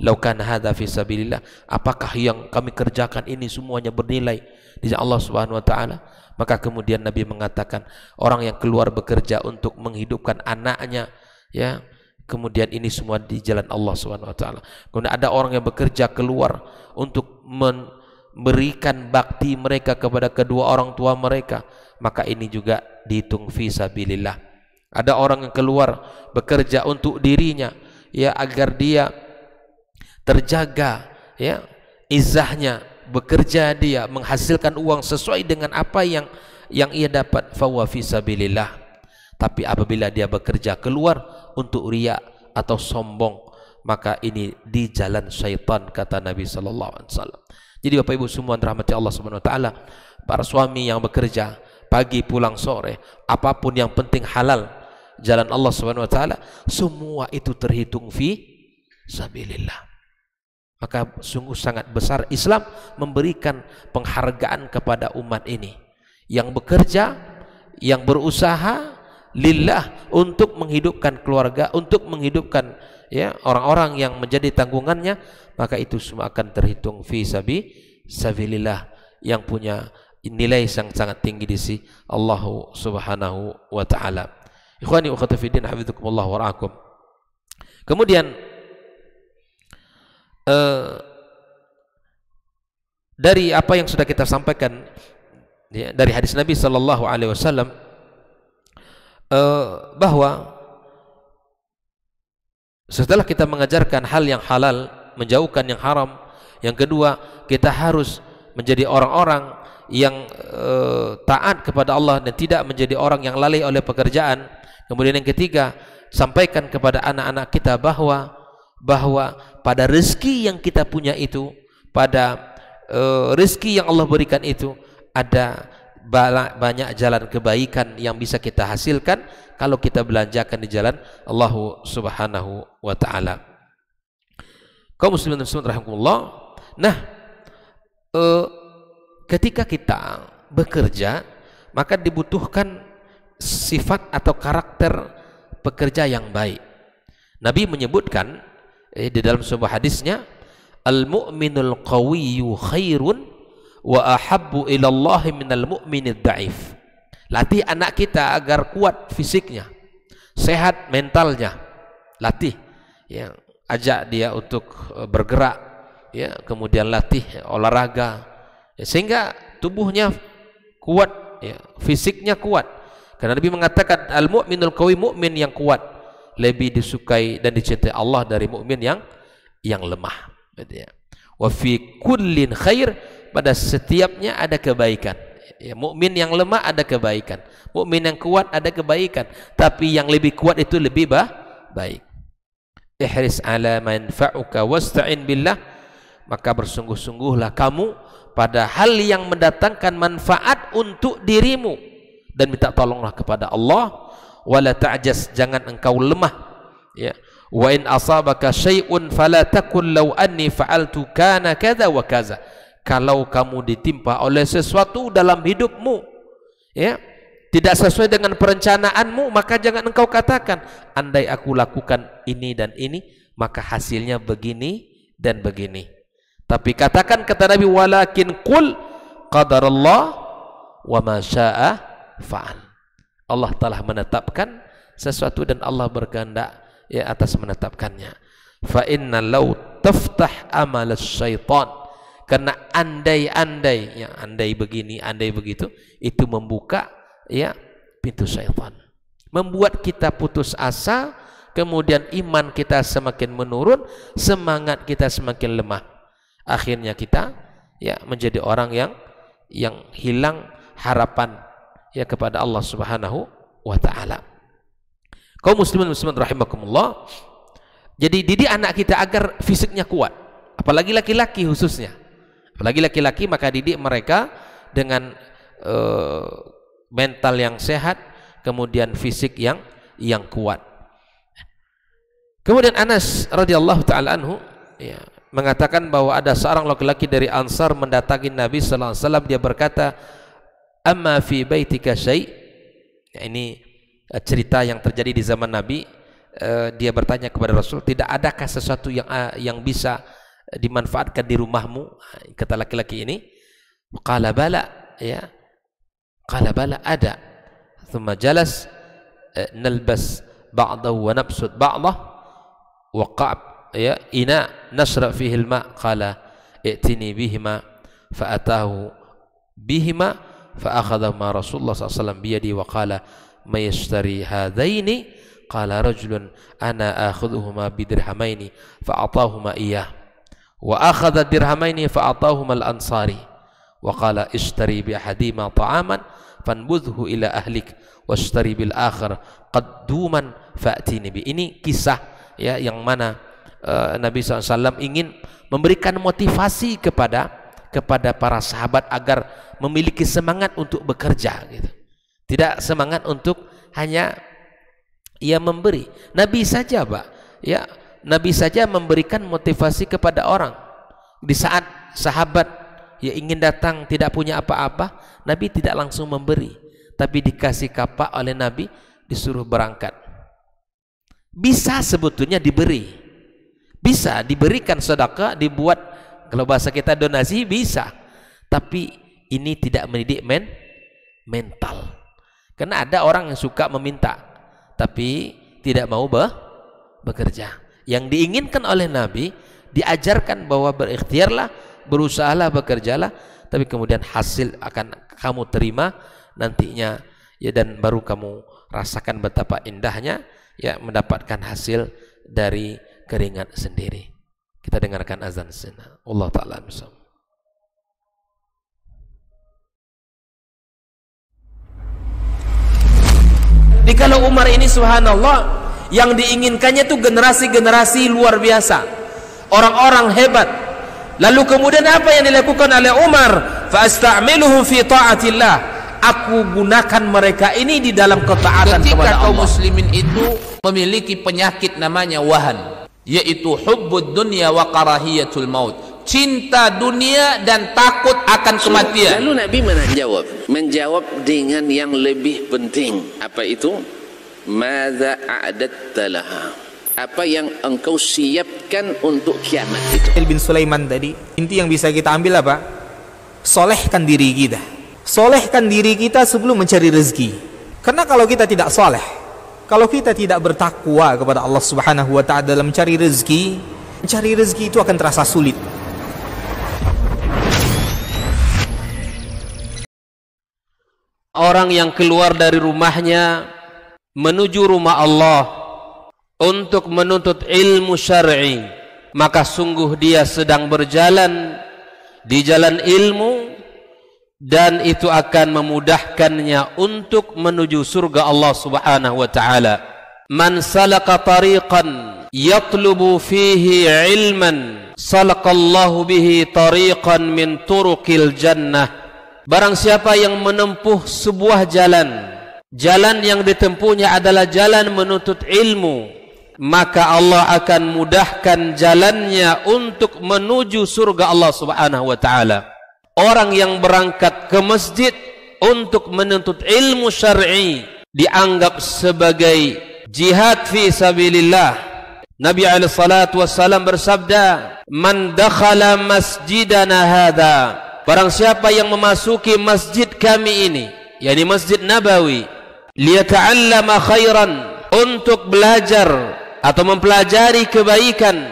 laukan kana hadza fi sabilillah apakah yang kami kerjakan ini semuanya bernilai di Allah Subhanahu wa taala maka kemudian Nabi mengatakan orang yang keluar bekerja untuk menghidupkan anaknya ya kemudian ini semua di jalan Allah Subhanahu wa taala. Kemudian ada orang yang bekerja keluar untuk memberikan bakti mereka kepada kedua orang tua mereka, maka ini juga dihitung fisabilillah. Ada orang yang keluar bekerja untuk dirinya ya agar dia terjaga ya izahnya bekerja dia menghasilkan uang sesuai dengan apa yang yang ia dapat fawa sabilillah tapi apabila dia bekerja keluar untuk ria atau sombong maka ini di jalan syaitan kata Nabi sallallahu alaihi wasallam jadi Bapak Ibu semua rahmati Allah Subhanahu wa taala para suami yang bekerja pagi pulang sore apapun yang penting halal jalan Allah Subhanahu wa taala semua itu terhitung fi sabilillah maka sungguh sangat besar Islam memberikan penghargaan kepada umat ini yang bekerja, yang berusaha lillah untuk menghidupkan keluarga, untuk menghidupkan ya orang-orang yang menjadi tanggungannya, maka itu semua akan terhitung fi sabi sabilillah yang punya nilai yang sangat tinggi di sisi Allah Subhanahu wa taala. Ikhwani wa akhwati wa Kemudian Eh, dari apa yang sudah kita sampaikan ya, dari hadis Nabi Shallallahu Alaihi Wasallam eh, bahwa setelah kita mengajarkan hal yang halal menjauhkan yang haram yang kedua kita harus menjadi orang-orang yang uh, taat kepada Allah dan tidak menjadi orang yang lalai oleh pekerjaan kemudian yang ketiga sampaikan kepada anak-anak kita bahwa bahwa pada rezeki yang kita punya itu, pada uh, eh, rezeki yang Allah berikan itu ada banyak jalan kebaikan yang bisa kita hasilkan kalau kita belanjakan di jalan Allah Subhanahu wa taala. Kaum muslimin dan muslimat rahimakumullah. Nah, e, ketika kita bekerja, maka dibutuhkan sifat atau karakter pekerja yang baik. Nabi menyebutkan eh, di dalam sebuah hadisnya al mu'minul qawiyyu khairun wa ahabbu ilallahi minal mu'minid da'if latih anak kita agar kuat fisiknya sehat mentalnya latih ya ajak dia untuk eh, bergerak ya kemudian latih olahraga ya, sehingga tubuhnya kuat ya fisiknya kuat karena Nabi mengatakan al mu'minul qawi mu'min yang kuat lebih disukai dan dicintai Allah dari mukmin yang yang lemah. Ya. Wa fi kullin khair pada setiapnya ada kebaikan. Ya, mukmin yang lemah ada kebaikan. Mukmin yang kuat ada kebaikan. Tapi yang lebih kuat itu lebih bah, baik. Ihris ala manfa'uka wasta'in billah maka bersungguh-sungguhlah kamu pada hal yang mendatangkan manfaat untuk dirimu dan minta tolonglah kepada Allah wala ta'jas jangan engkau lemah ya wa in asabaka syai'un fala takul law anni fa'altu kana kadza wa kadza kalau kamu ditimpa oleh sesuatu dalam hidupmu ya tidak sesuai dengan perencanaanmu maka jangan engkau katakan andai aku lakukan ini dan ini maka hasilnya begini dan begini tapi katakan kata Nabi walakin qul qadarullah wa ma syaa fa'al Allah telah menetapkan sesuatu dan Allah berganda ya atas menetapkannya. Fa inna law taftah amal syaitan karena andai-andai ya andai begini, andai begitu itu membuka ya pintu syaitan. Membuat kita putus asa, kemudian iman kita semakin menurun, semangat kita semakin lemah. Akhirnya kita ya menjadi orang yang yang hilang harapan ya kepada Allah Subhanahu wa taala. Kaum muslimin muslimat rahimakumullah. Jadi didik anak kita agar fisiknya kuat, apalagi laki-laki khususnya. Apalagi laki-laki maka didik mereka dengan uh, mental yang sehat, kemudian fisik yang yang kuat. Kemudian Anas radhiyallahu taala anhu ya, mengatakan bahwa ada seorang laki-laki dari Ansar mendatangi Nabi sallallahu alaihi wasallam dia berkata, amma fi baitika syai ya, ini eh, cerita yang terjadi di zaman Nabi eh, dia bertanya kepada Rasul tidak adakah sesuatu yang eh, yang bisa dimanfaatkan di rumahmu nah, kata laki-laki ini kala bala ya kala bala ada thumma jalas eh, nalbas ba'dahu wa nabsud ba'dah wa qa'b ya ina nasra fihi al-ma' qala i'tini bihima fa atahu bihima فأخذ ما رسول الله صلى الله عليه وسلم بيدي وقال ما يشتري هذين قال رجل أنا آخذهما بدرهمين فأعطاهما إياه وأخذ الدرهمين فأعطاهما الأنصاري وقال اشتري بأحدهما طعاما فانبذه إلى أهلك واشتري بالآخر قدوما فأتيني bi ini kisah ya yang mana uh, Nabi SAW ingin memberikan motivasi kepada kepada para sahabat agar memiliki semangat untuk bekerja gitu. Tidak semangat untuk hanya ia memberi. Nabi saja, Pak, ya, Nabi saja memberikan motivasi kepada orang. Di saat sahabat ya ingin datang tidak punya apa-apa, Nabi tidak langsung memberi, tapi dikasih kapak oleh Nabi disuruh berangkat. Bisa sebetulnya diberi. Bisa diberikan sedekah, dibuat kalau bahasa kita donasi bisa. Tapi ini tidak mendidik men mental. Karena ada orang yang suka meminta tapi tidak mau be bekerja. Yang diinginkan oleh Nabi diajarkan bahwa berikhtiarlah, berusahalah, bekerjalah, tapi kemudian hasil akan kamu terima nantinya ya dan baru kamu rasakan betapa indahnya ya mendapatkan hasil dari keringat sendiri kita dengarkan azan sana. Allah taala di kalau Umar ini subhanallah yang diinginkannya itu generasi-generasi luar biasa. Orang-orang hebat. Lalu kemudian apa yang dilakukan oleh Umar? Fa'astamiluhum fi ta'atillah. Aku gunakan mereka ini di dalam ketaatan kepada Allah. Ketika kaum muslimin itu memiliki penyakit namanya wahan yaitu hubbud dunya wa karahiyatul maut cinta dunia dan takut akan kematian lalu Nabi menjawab menjawab dengan yang lebih penting apa itu madza a'datta laha apa yang engkau siapkan untuk kiamat itu Al bin Sulaiman tadi inti yang bisa kita ambil apa solehkan diri kita solehkan diri kita sebelum mencari rezeki karena kalau kita tidak soleh kalau kita tidak bertakwa kepada Allah Subhanahu wa taala dalam mencari rezeki, mencari rezeki itu akan terasa sulit. Orang yang keluar dari rumahnya menuju rumah Allah untuk menuntut ilmu syar'i, maka sungguh dia sedang berjalan di jalan ilmu dan itu akan memudahkannya untuk menuju surga Allah Subhanahu wa taala. Man salaka tariqan yatlubu fihi ilman salakallahu bihi tariqan min turuqil jannah. Barang siapa yang menempuh sebuah jalan, jalan yang ditempuhnya adalah jalan menuntut ilmu, maka Allah akan mudahkan jalannya untuk menuju surga Allah Subhanahu wa taala orang yang berangkat ke masjid untuk menuntut ilmu syar'i dianggap sebagai jihad fi sabilillah. Nabi alaihi salatu wasallam bersabda, "Man dakhala masjidana hadha" Barang siapa yang memasuki masjid kami ini, yakni Masjid Nabawi, liyata'allama khairan untuk belajar atau mempelajari kebaikan,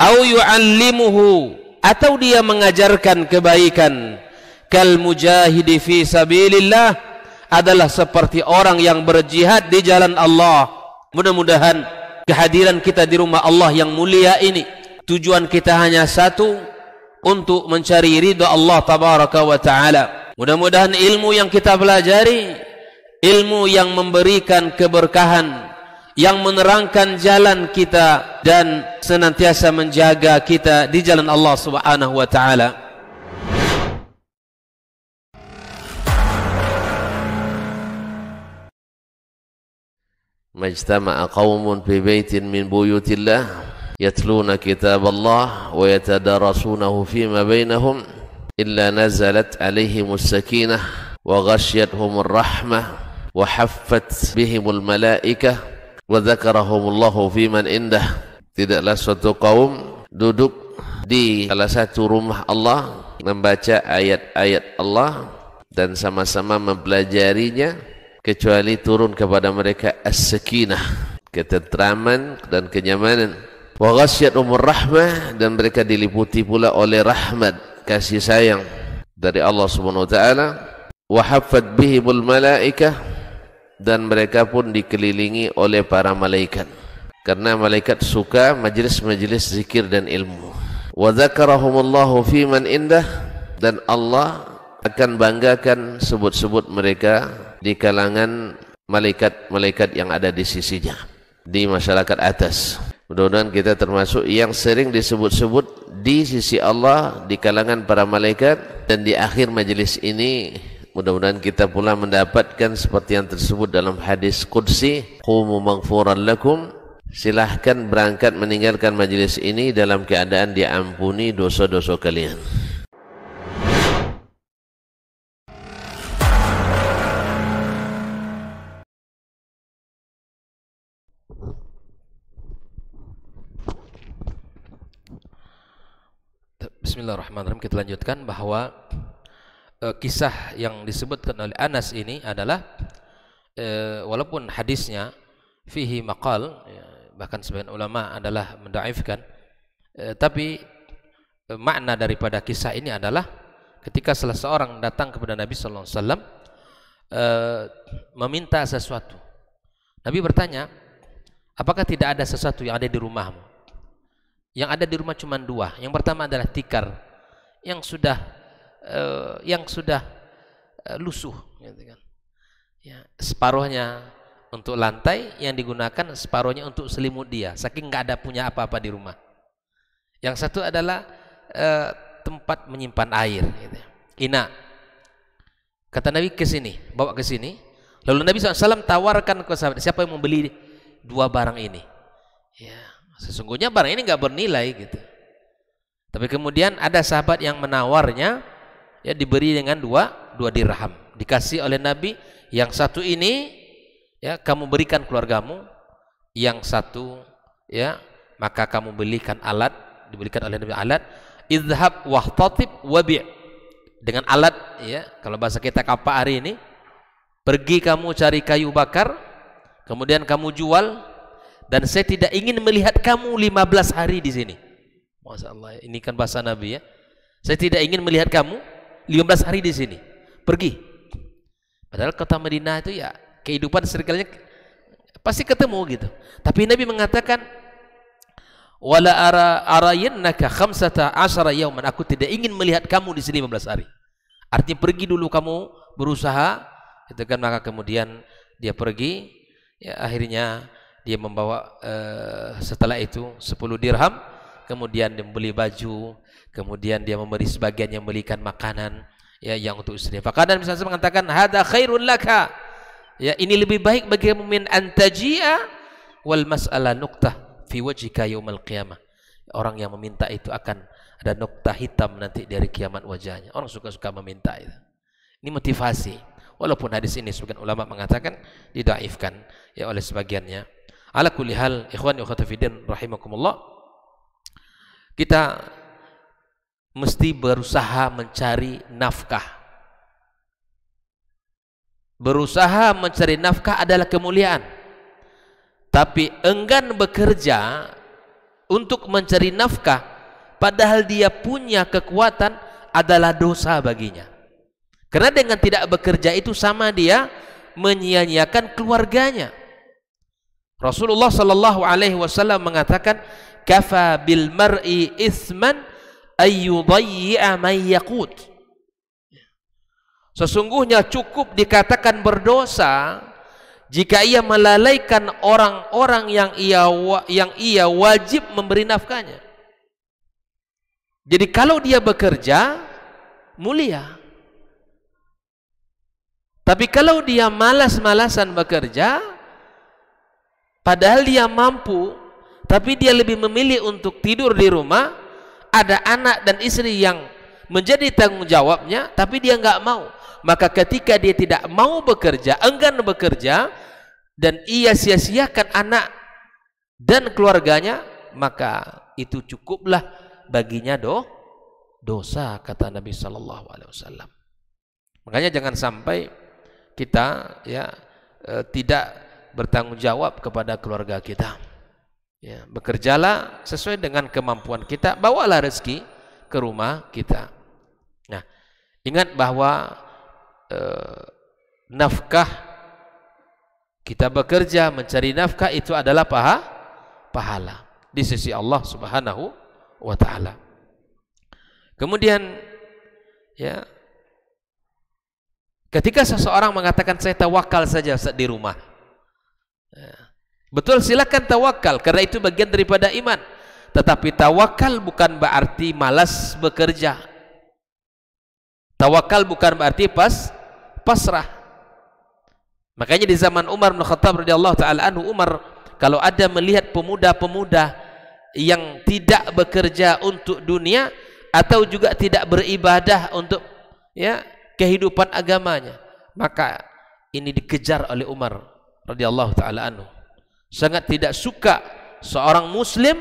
au yu'allimuhu atau dia mengajarkan kebaikan kal mujahidi fi sabilillah adalah seperti orang yang berjihad di jalan Allah mudah-mudahan kehadiran kita di rumah Allah yang mulia ini tujuan kita hanya satu untuk mencari ridha Allah tabaraka wa taala mudah-mudahan ilmu yang kita pelajari ilmu yang memberikan keberkahan yang menerangkan jalan kita dan senantiasa menjaga kita di jalan Allah Subhanahu wa taala. ما اجتمع قوم في بيت من بيوت الله يتلون كتاب الله ويتدارسونه فيما بينهم إلا نزلت عليهم السكينة وغشيتهم الرحمة وحفت بهم الملائكة wa dzakarahumullahu fi man indah tidaklah suatu kaum duduk di salah satu rumah Allah membaca ayat-ayat Allah dan sama-sama mempelajarinya kecuali turun kepada mereka as-sakinah ketenteraman dan kenyamanan wa ghasyat umur rahmah dan mereka diliputi pula oleh rahmat kasih sayang dari Allah Subhanahu wa taala wa haffat bihi bul malaikah dan mereka pun dikelilingi oleh para malaikat karena malaikat suka majlis-majlis zikir dan ilmu wa dzakarahumullahu fi man indah dan Allah akan banggakan sebut-sebut mereka di kalangan malaikat-malaikat yang ada di sisinya di masyarakat atas mudah-mudahan kita termasuk yang sering disebut-sebut di sisi Allah di kalangan para malaikat dan di akhir majlis ini Mudah-mudahan kita pula mendapatkan seperti yang tersebut dalam hadis Qudsi. Qumu maghfuran lakum. Silahkan berangkat meninggalkan majelis ini dalam keadaan diampuni dosa-dosa kalian. Bismillahirrahmanirrahim. Kita lanjutkan bahwa Eh, kisah yang disebutkan oleh Anas ini adalah eh, walaupun hadisnya fihi maqal ya, bahkan sebagian ulama adalah mendaifkan eh, tapi makna daripada kisah ini adalah ketika salah seorang datang kepada Nabi sallallahu alaihi wasallam meminta sesuatu Nabi bertanya apakah tidak ada sesuatu yang ada di rumahmu yang ada di rumah cuma dua yang pertama adalah tikar yang sudah uh, yang sudah uh, lusuh gitu kan. Ya, separuhnya untuk lantai yang digunakan separuhnya untuk selimut dia saking nggak ada punya apa-apa di rumah yang satu adalah uh, tempat menyimpan air gitu. Ya. ina kata Nabi ke sini bawa ke sini lalu Nabi SAW tawarkan ke sahabat siapa yang membeli dua barang ini ya sesungguhnya barang ini nggak bernilai gitu tapi kemudian ada sahabat yang menawarnya ya diberi dengan dua dua dirham dikasih oleh Nabi yang satu ini ya kamu berikan keluargamu yang satu ya maka kamu belikan alat diberikan oleh Nabi alat izhab wahtatib wabi' dengan alat ya kalau bahasa kita kapa hari ini pergi kamu cari kayu bakar kemudian kamu jual dan saya tidak ingin melihat kamu 15 hari di sini Masya Allah ini kan bahasa Nabi ya saya tidak ingin melihat kamu 15 hari di sini. Pergi. Padahal kota Madinah itu ya kehidupan serikalnya pasti ketemu gitu. Tapi Nabi mengatakan wala ara arayinnaka khamsata asara yauman. Aku tidak ingin melihat kamu di sini 15 hari. Artinya pergi dulu kamu berusaha itu kan maka kemudian dia pergi ya akhirnya dia membawa uh, setelah itu 10 dirham kemudian dia membeli baju kemudian dia memberi sebagian yang belikan makanan ya yang untuk istri. Fakadan misalnya mengatakan hada khairul laka. Ya, ini lebih baik bagi mukmin antajia wal mas'ala nukta fi wajhika yaumil qiyamah. Orang yang meminta itu akan ada nukta hitam nanti dari kiamat wajahnya. Orang suka-suka meminta itu. Ini motivasi. Walaupun hadis ini sebagian ulama mengatakan didaifkan ya oleh sebagiannya. Ala kulli hal ikhwan wa akhwati rahimakumullah. Kita mesti berusaha mencari nafkah. Berusaha mencari nafkah adalah kemuliaan. Tapi enggan bekerja untuk mencari nafkah padahal dia punya kekuatan adalah dosa baginya. Karena dengan tidak bekerja itu sama dia menyia-nyiakan keluarganya. Rasulullah sallallahu alaihi wasallam mengatakan kafa bil mar'i isman ayyudayyi'a mayyakut. Sesungguhnya cukup dikatakan berdosa jika ia melalaikan orang-orang yang ia yang ia wajib memberi nafkahnya. Jadi kalau dia bekerja mulia. Tapi kalau dia malas-malasan bekerja padahal dia mampu tapi dia lebih memilih untuk tidur di rumah ada anak dan istri yang menjadi tanggung jawabnya tapi dia enggak mau maka ketika dia tidak mau bekerja enggan bekerja dan ia sia-siakan anak dan keluarganya maka itu cukuplah baginya do dosa kata Nabi Shallallahu Alaihi Wasallam makanya jangan sampai kita ya eh, tidak bertanggung jawab kepada keluarga kita. Ya, bekerjalah sesuai dengan kemampuan kita, bawalah rezeki ke rumah kita. Nah, ingat bahwa eh, nafkah kita bekerja mencari nafkah itu adalah paha pahala di sisi Allah Subhanahu wa taala. Kemudian ya ketika seseorang mengatakan saya tawakal saja di rumah. Ya, Betul silakan tawakal karena itu bagian daripada iman. Tetapi tawakal bukan berarti malas bekerja. Tawakal bukan berarti pas pasrah. Makanya di zaman Umar bin Khattab radhiyallahu taala anhu Umar kalau ada melihat pemuda-pemuda yang tidak bekerja untuk dunia atau juga tidak beribadah untuk ya kehidupan agamanya maka ini dikejar oleh Umar radhiyallahu taala anhu sangat tidak suka seorang muslim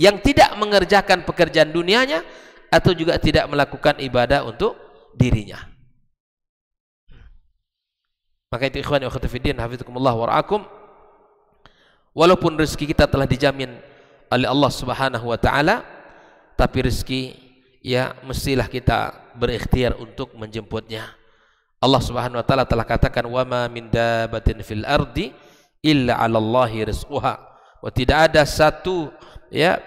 yang tidak mengerjakan pekerjaan dunianya atau juga tidak melakukan ibadah untuk dirinya. Maka itu ikhwan wa akhwat fillah, hafizukumullah warakum. Walaupun rezeki kita telah dijamin oleh Allah Subhanahu wa taala, tapi rezeki ya mestilah kita berikhtiar untuk menjemputnya. Allah Subhanahu wa taala telah katakan wa ma min dabatin fil ardi illa 'ala Allahi rizquha. Wa tidak ada satu ya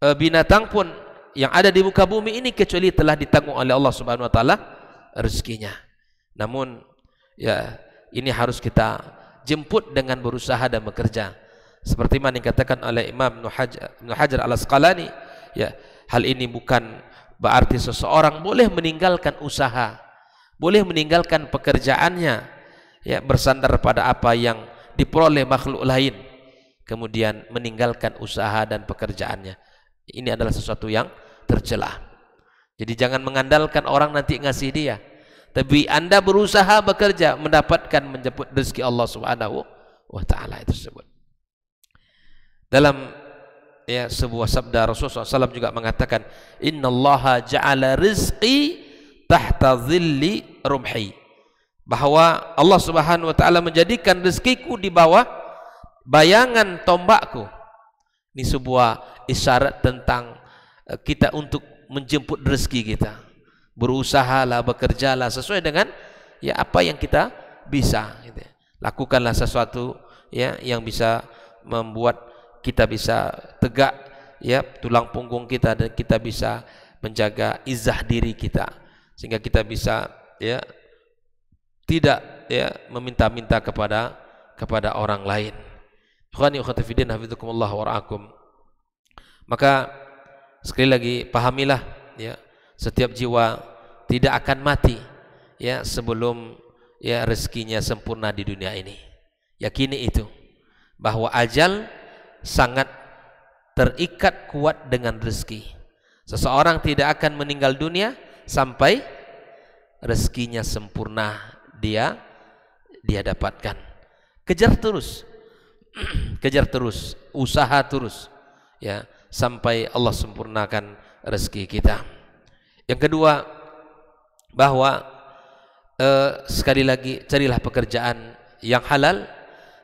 e, binatang pun yang ada di muka bumi ini kecuali telah ditanggung oleh Allah Subhanahu wa taala rezekinya. Namun ya ini harus kita jemput dengan berusaha dan bekerja. Seperti mana dikatakan oleh Imam Ibnu Hajar, Hajar Al-Asqalani, ya hal ini bukan berarti seseorang boleh meninggalkan usaha, boleh meninggalkan pekerjaannya ya bersandar pada apa yang diperoleh makhluk lain kemudian meninggalkan usaha dan pekerjaannya ini adalah sesuatu yang tercela jadi jangan mengandalkan orang nanti ngasih dia tapi anda berusaha bekerja mendapatkan menjemput rezeki Allah subhanahu wa ta'ala tersebut dalam ya sebuah sabda Rasulullah SAW juga mengatakan innallaha ja'ala rizqi tahta zilli rumhi bahwa Allah Subhanahu wa taala menjadikan rezekiku di bawah bayangan tombakku. Ini sebuah isyarat tentang eh, kita untuk menjemput rezeki kita. Berusahalah, bekerjalah sesuai dengan ya apa yang kita bisa gitu. Ya. Lakukanlah sesuatu ya yang bisa membuat kita bisa tegak ya tulang punggung kita dan kita bisa menjaga izah diri kita sehingga kita bisa ya tidak ya meminta-minta kepada kepada orang lain. Maka sekali lagi pahamilah ya setiap jiwa tidak akan mati ya sebelum ya rezekinya sempurna di dunia ini. Yakini itu bahwa ajal sangat terikat kuat dengan rezeki. Seseorang tidak akan meninggal dunia sampai rezekinya sempurna dia dia dapatkan. Kejar terus. Kejar terus, usaha terus ya sampai Allah sempurnakan rezeki kita. Yang kedua bahwa eh, sekali lagi carilah pekerjaan yang halal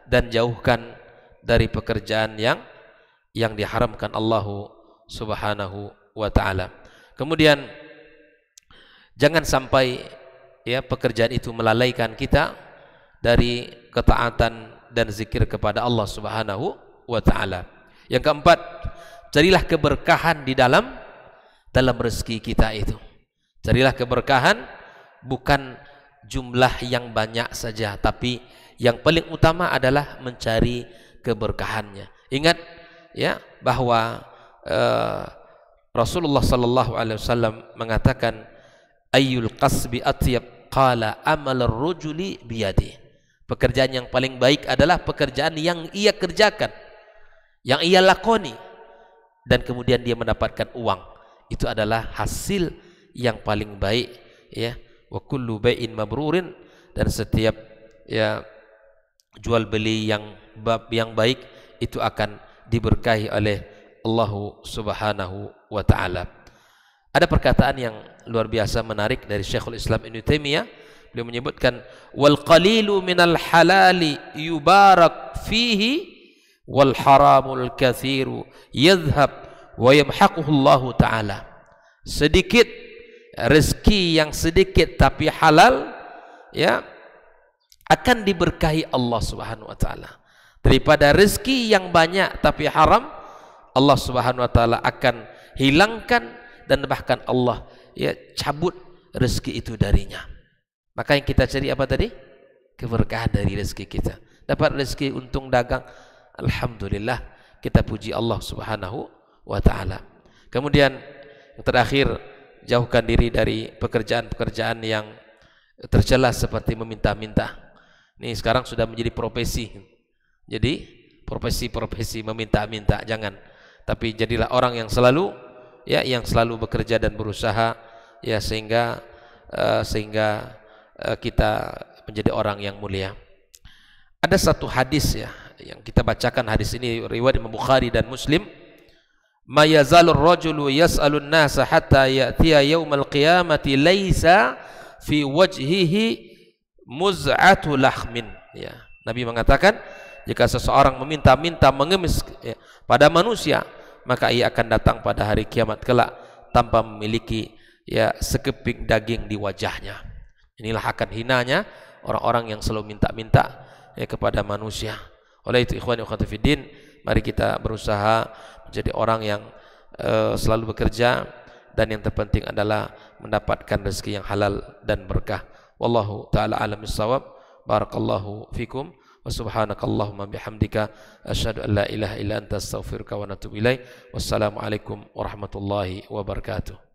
dan jauhkan dari pekerjaan yang yang diharamkan Allah Subhanahu wa taala. Kemudian jangan sampai ya pekerjaan itu melalaikan kita dari ketaatan dan zikir kepada Allah Subhanahu wa taala. Yang keempat, carilah keberkahan di dalam dalam rezeki kita itu. Carilah keberkahan bukan jumlah yang banyak saja tapi yang paling utama adalah mencari keberkahannya. Ingat ya bahwa uh, eh, Rasulullah sallallahu alaihi wasallam mengatakan ayyul qasbi atyab Qala amal rujuli biyadi. Pekerjaan yang paling baik adalah pekerjaan yang ia kerjakan. Yang ia lakoni. Dan kemudian dia mendapatkan uang. Itu adalah hasil yang paling baik. Ya. Wa kullu bai'in mabrurin. Dan setiap ya, jual beli yang bab yang baik itu akan diberkahi oleh Allah Subhanahu wa taala. Ada perkataan yang luar biasa menarik dari Syekhul Islam Ibn Taimiyah. Beliau menyebutkan wal qalilu minal halali yubarak fihi wal haramul kathiru yadhhab wa yamhaquhu Allah taala. Sedikit rezeki yang sedikit tapi halal ya akan diberkahi Allah Subhanahu wa taala daripada rezeki yang banyak tapi haram Allah Subhanahu wa taala akan hilangkan dan bahkan Allah ya cabut rezeki itu darinya. Maka yang kita cari apa tadi? Keberkahan dari rezeki kita. Dapat rezeki untung dagang, alhamdulillah kita puji Allah Subhanahu wa taala. Kemudian yang terakhir jauhkan diri dari pekerjaan-pekerjaan yang tercela seperti meminta-minta. Ini sekarang sudah menjadi profesi. Jadi profesi-profesi meminta-minta jangan. Tapi jadilah orang yang selalu ya yang selalu bekerja dan berusaha ya sehingga uh, sehingga uh, kita menjadi orang yang mulia. Ada satu hadis ya yang kita bacakan hadis ini riwayat Imam Bukhari dan Muslim. Mayazalur rajulu yas'alun nasa hatta ya'tiya yaumal qiyamati laisa fi wajhihi muz'atu lahmin ya. Nabi mengatakan jika seseorang meminta-minta mengemis ya, pada manusia maka ia akan datang pada hari kiamat kelak tanpa memiliki ya sekeping daging di wajahnya. Inilah akan hinanya orang-orang yang selalu minta-minta ya, kepada manusia. Oleh itu ikhwan ikhwan fiddin, mari kita berusaha menjadi orang yang uh, selalu bekerja dan yang terpenting adalah mendapatkan rezeki yang halal dan berkah. Wallahu taala alamissawab. Barakallahu fikum. وسبحانك اللهم بحمدك أشهد أن لا إله إلا أنت أستغفرك ونتوب إليك والسلام عليكم ورحمة الله وبركاته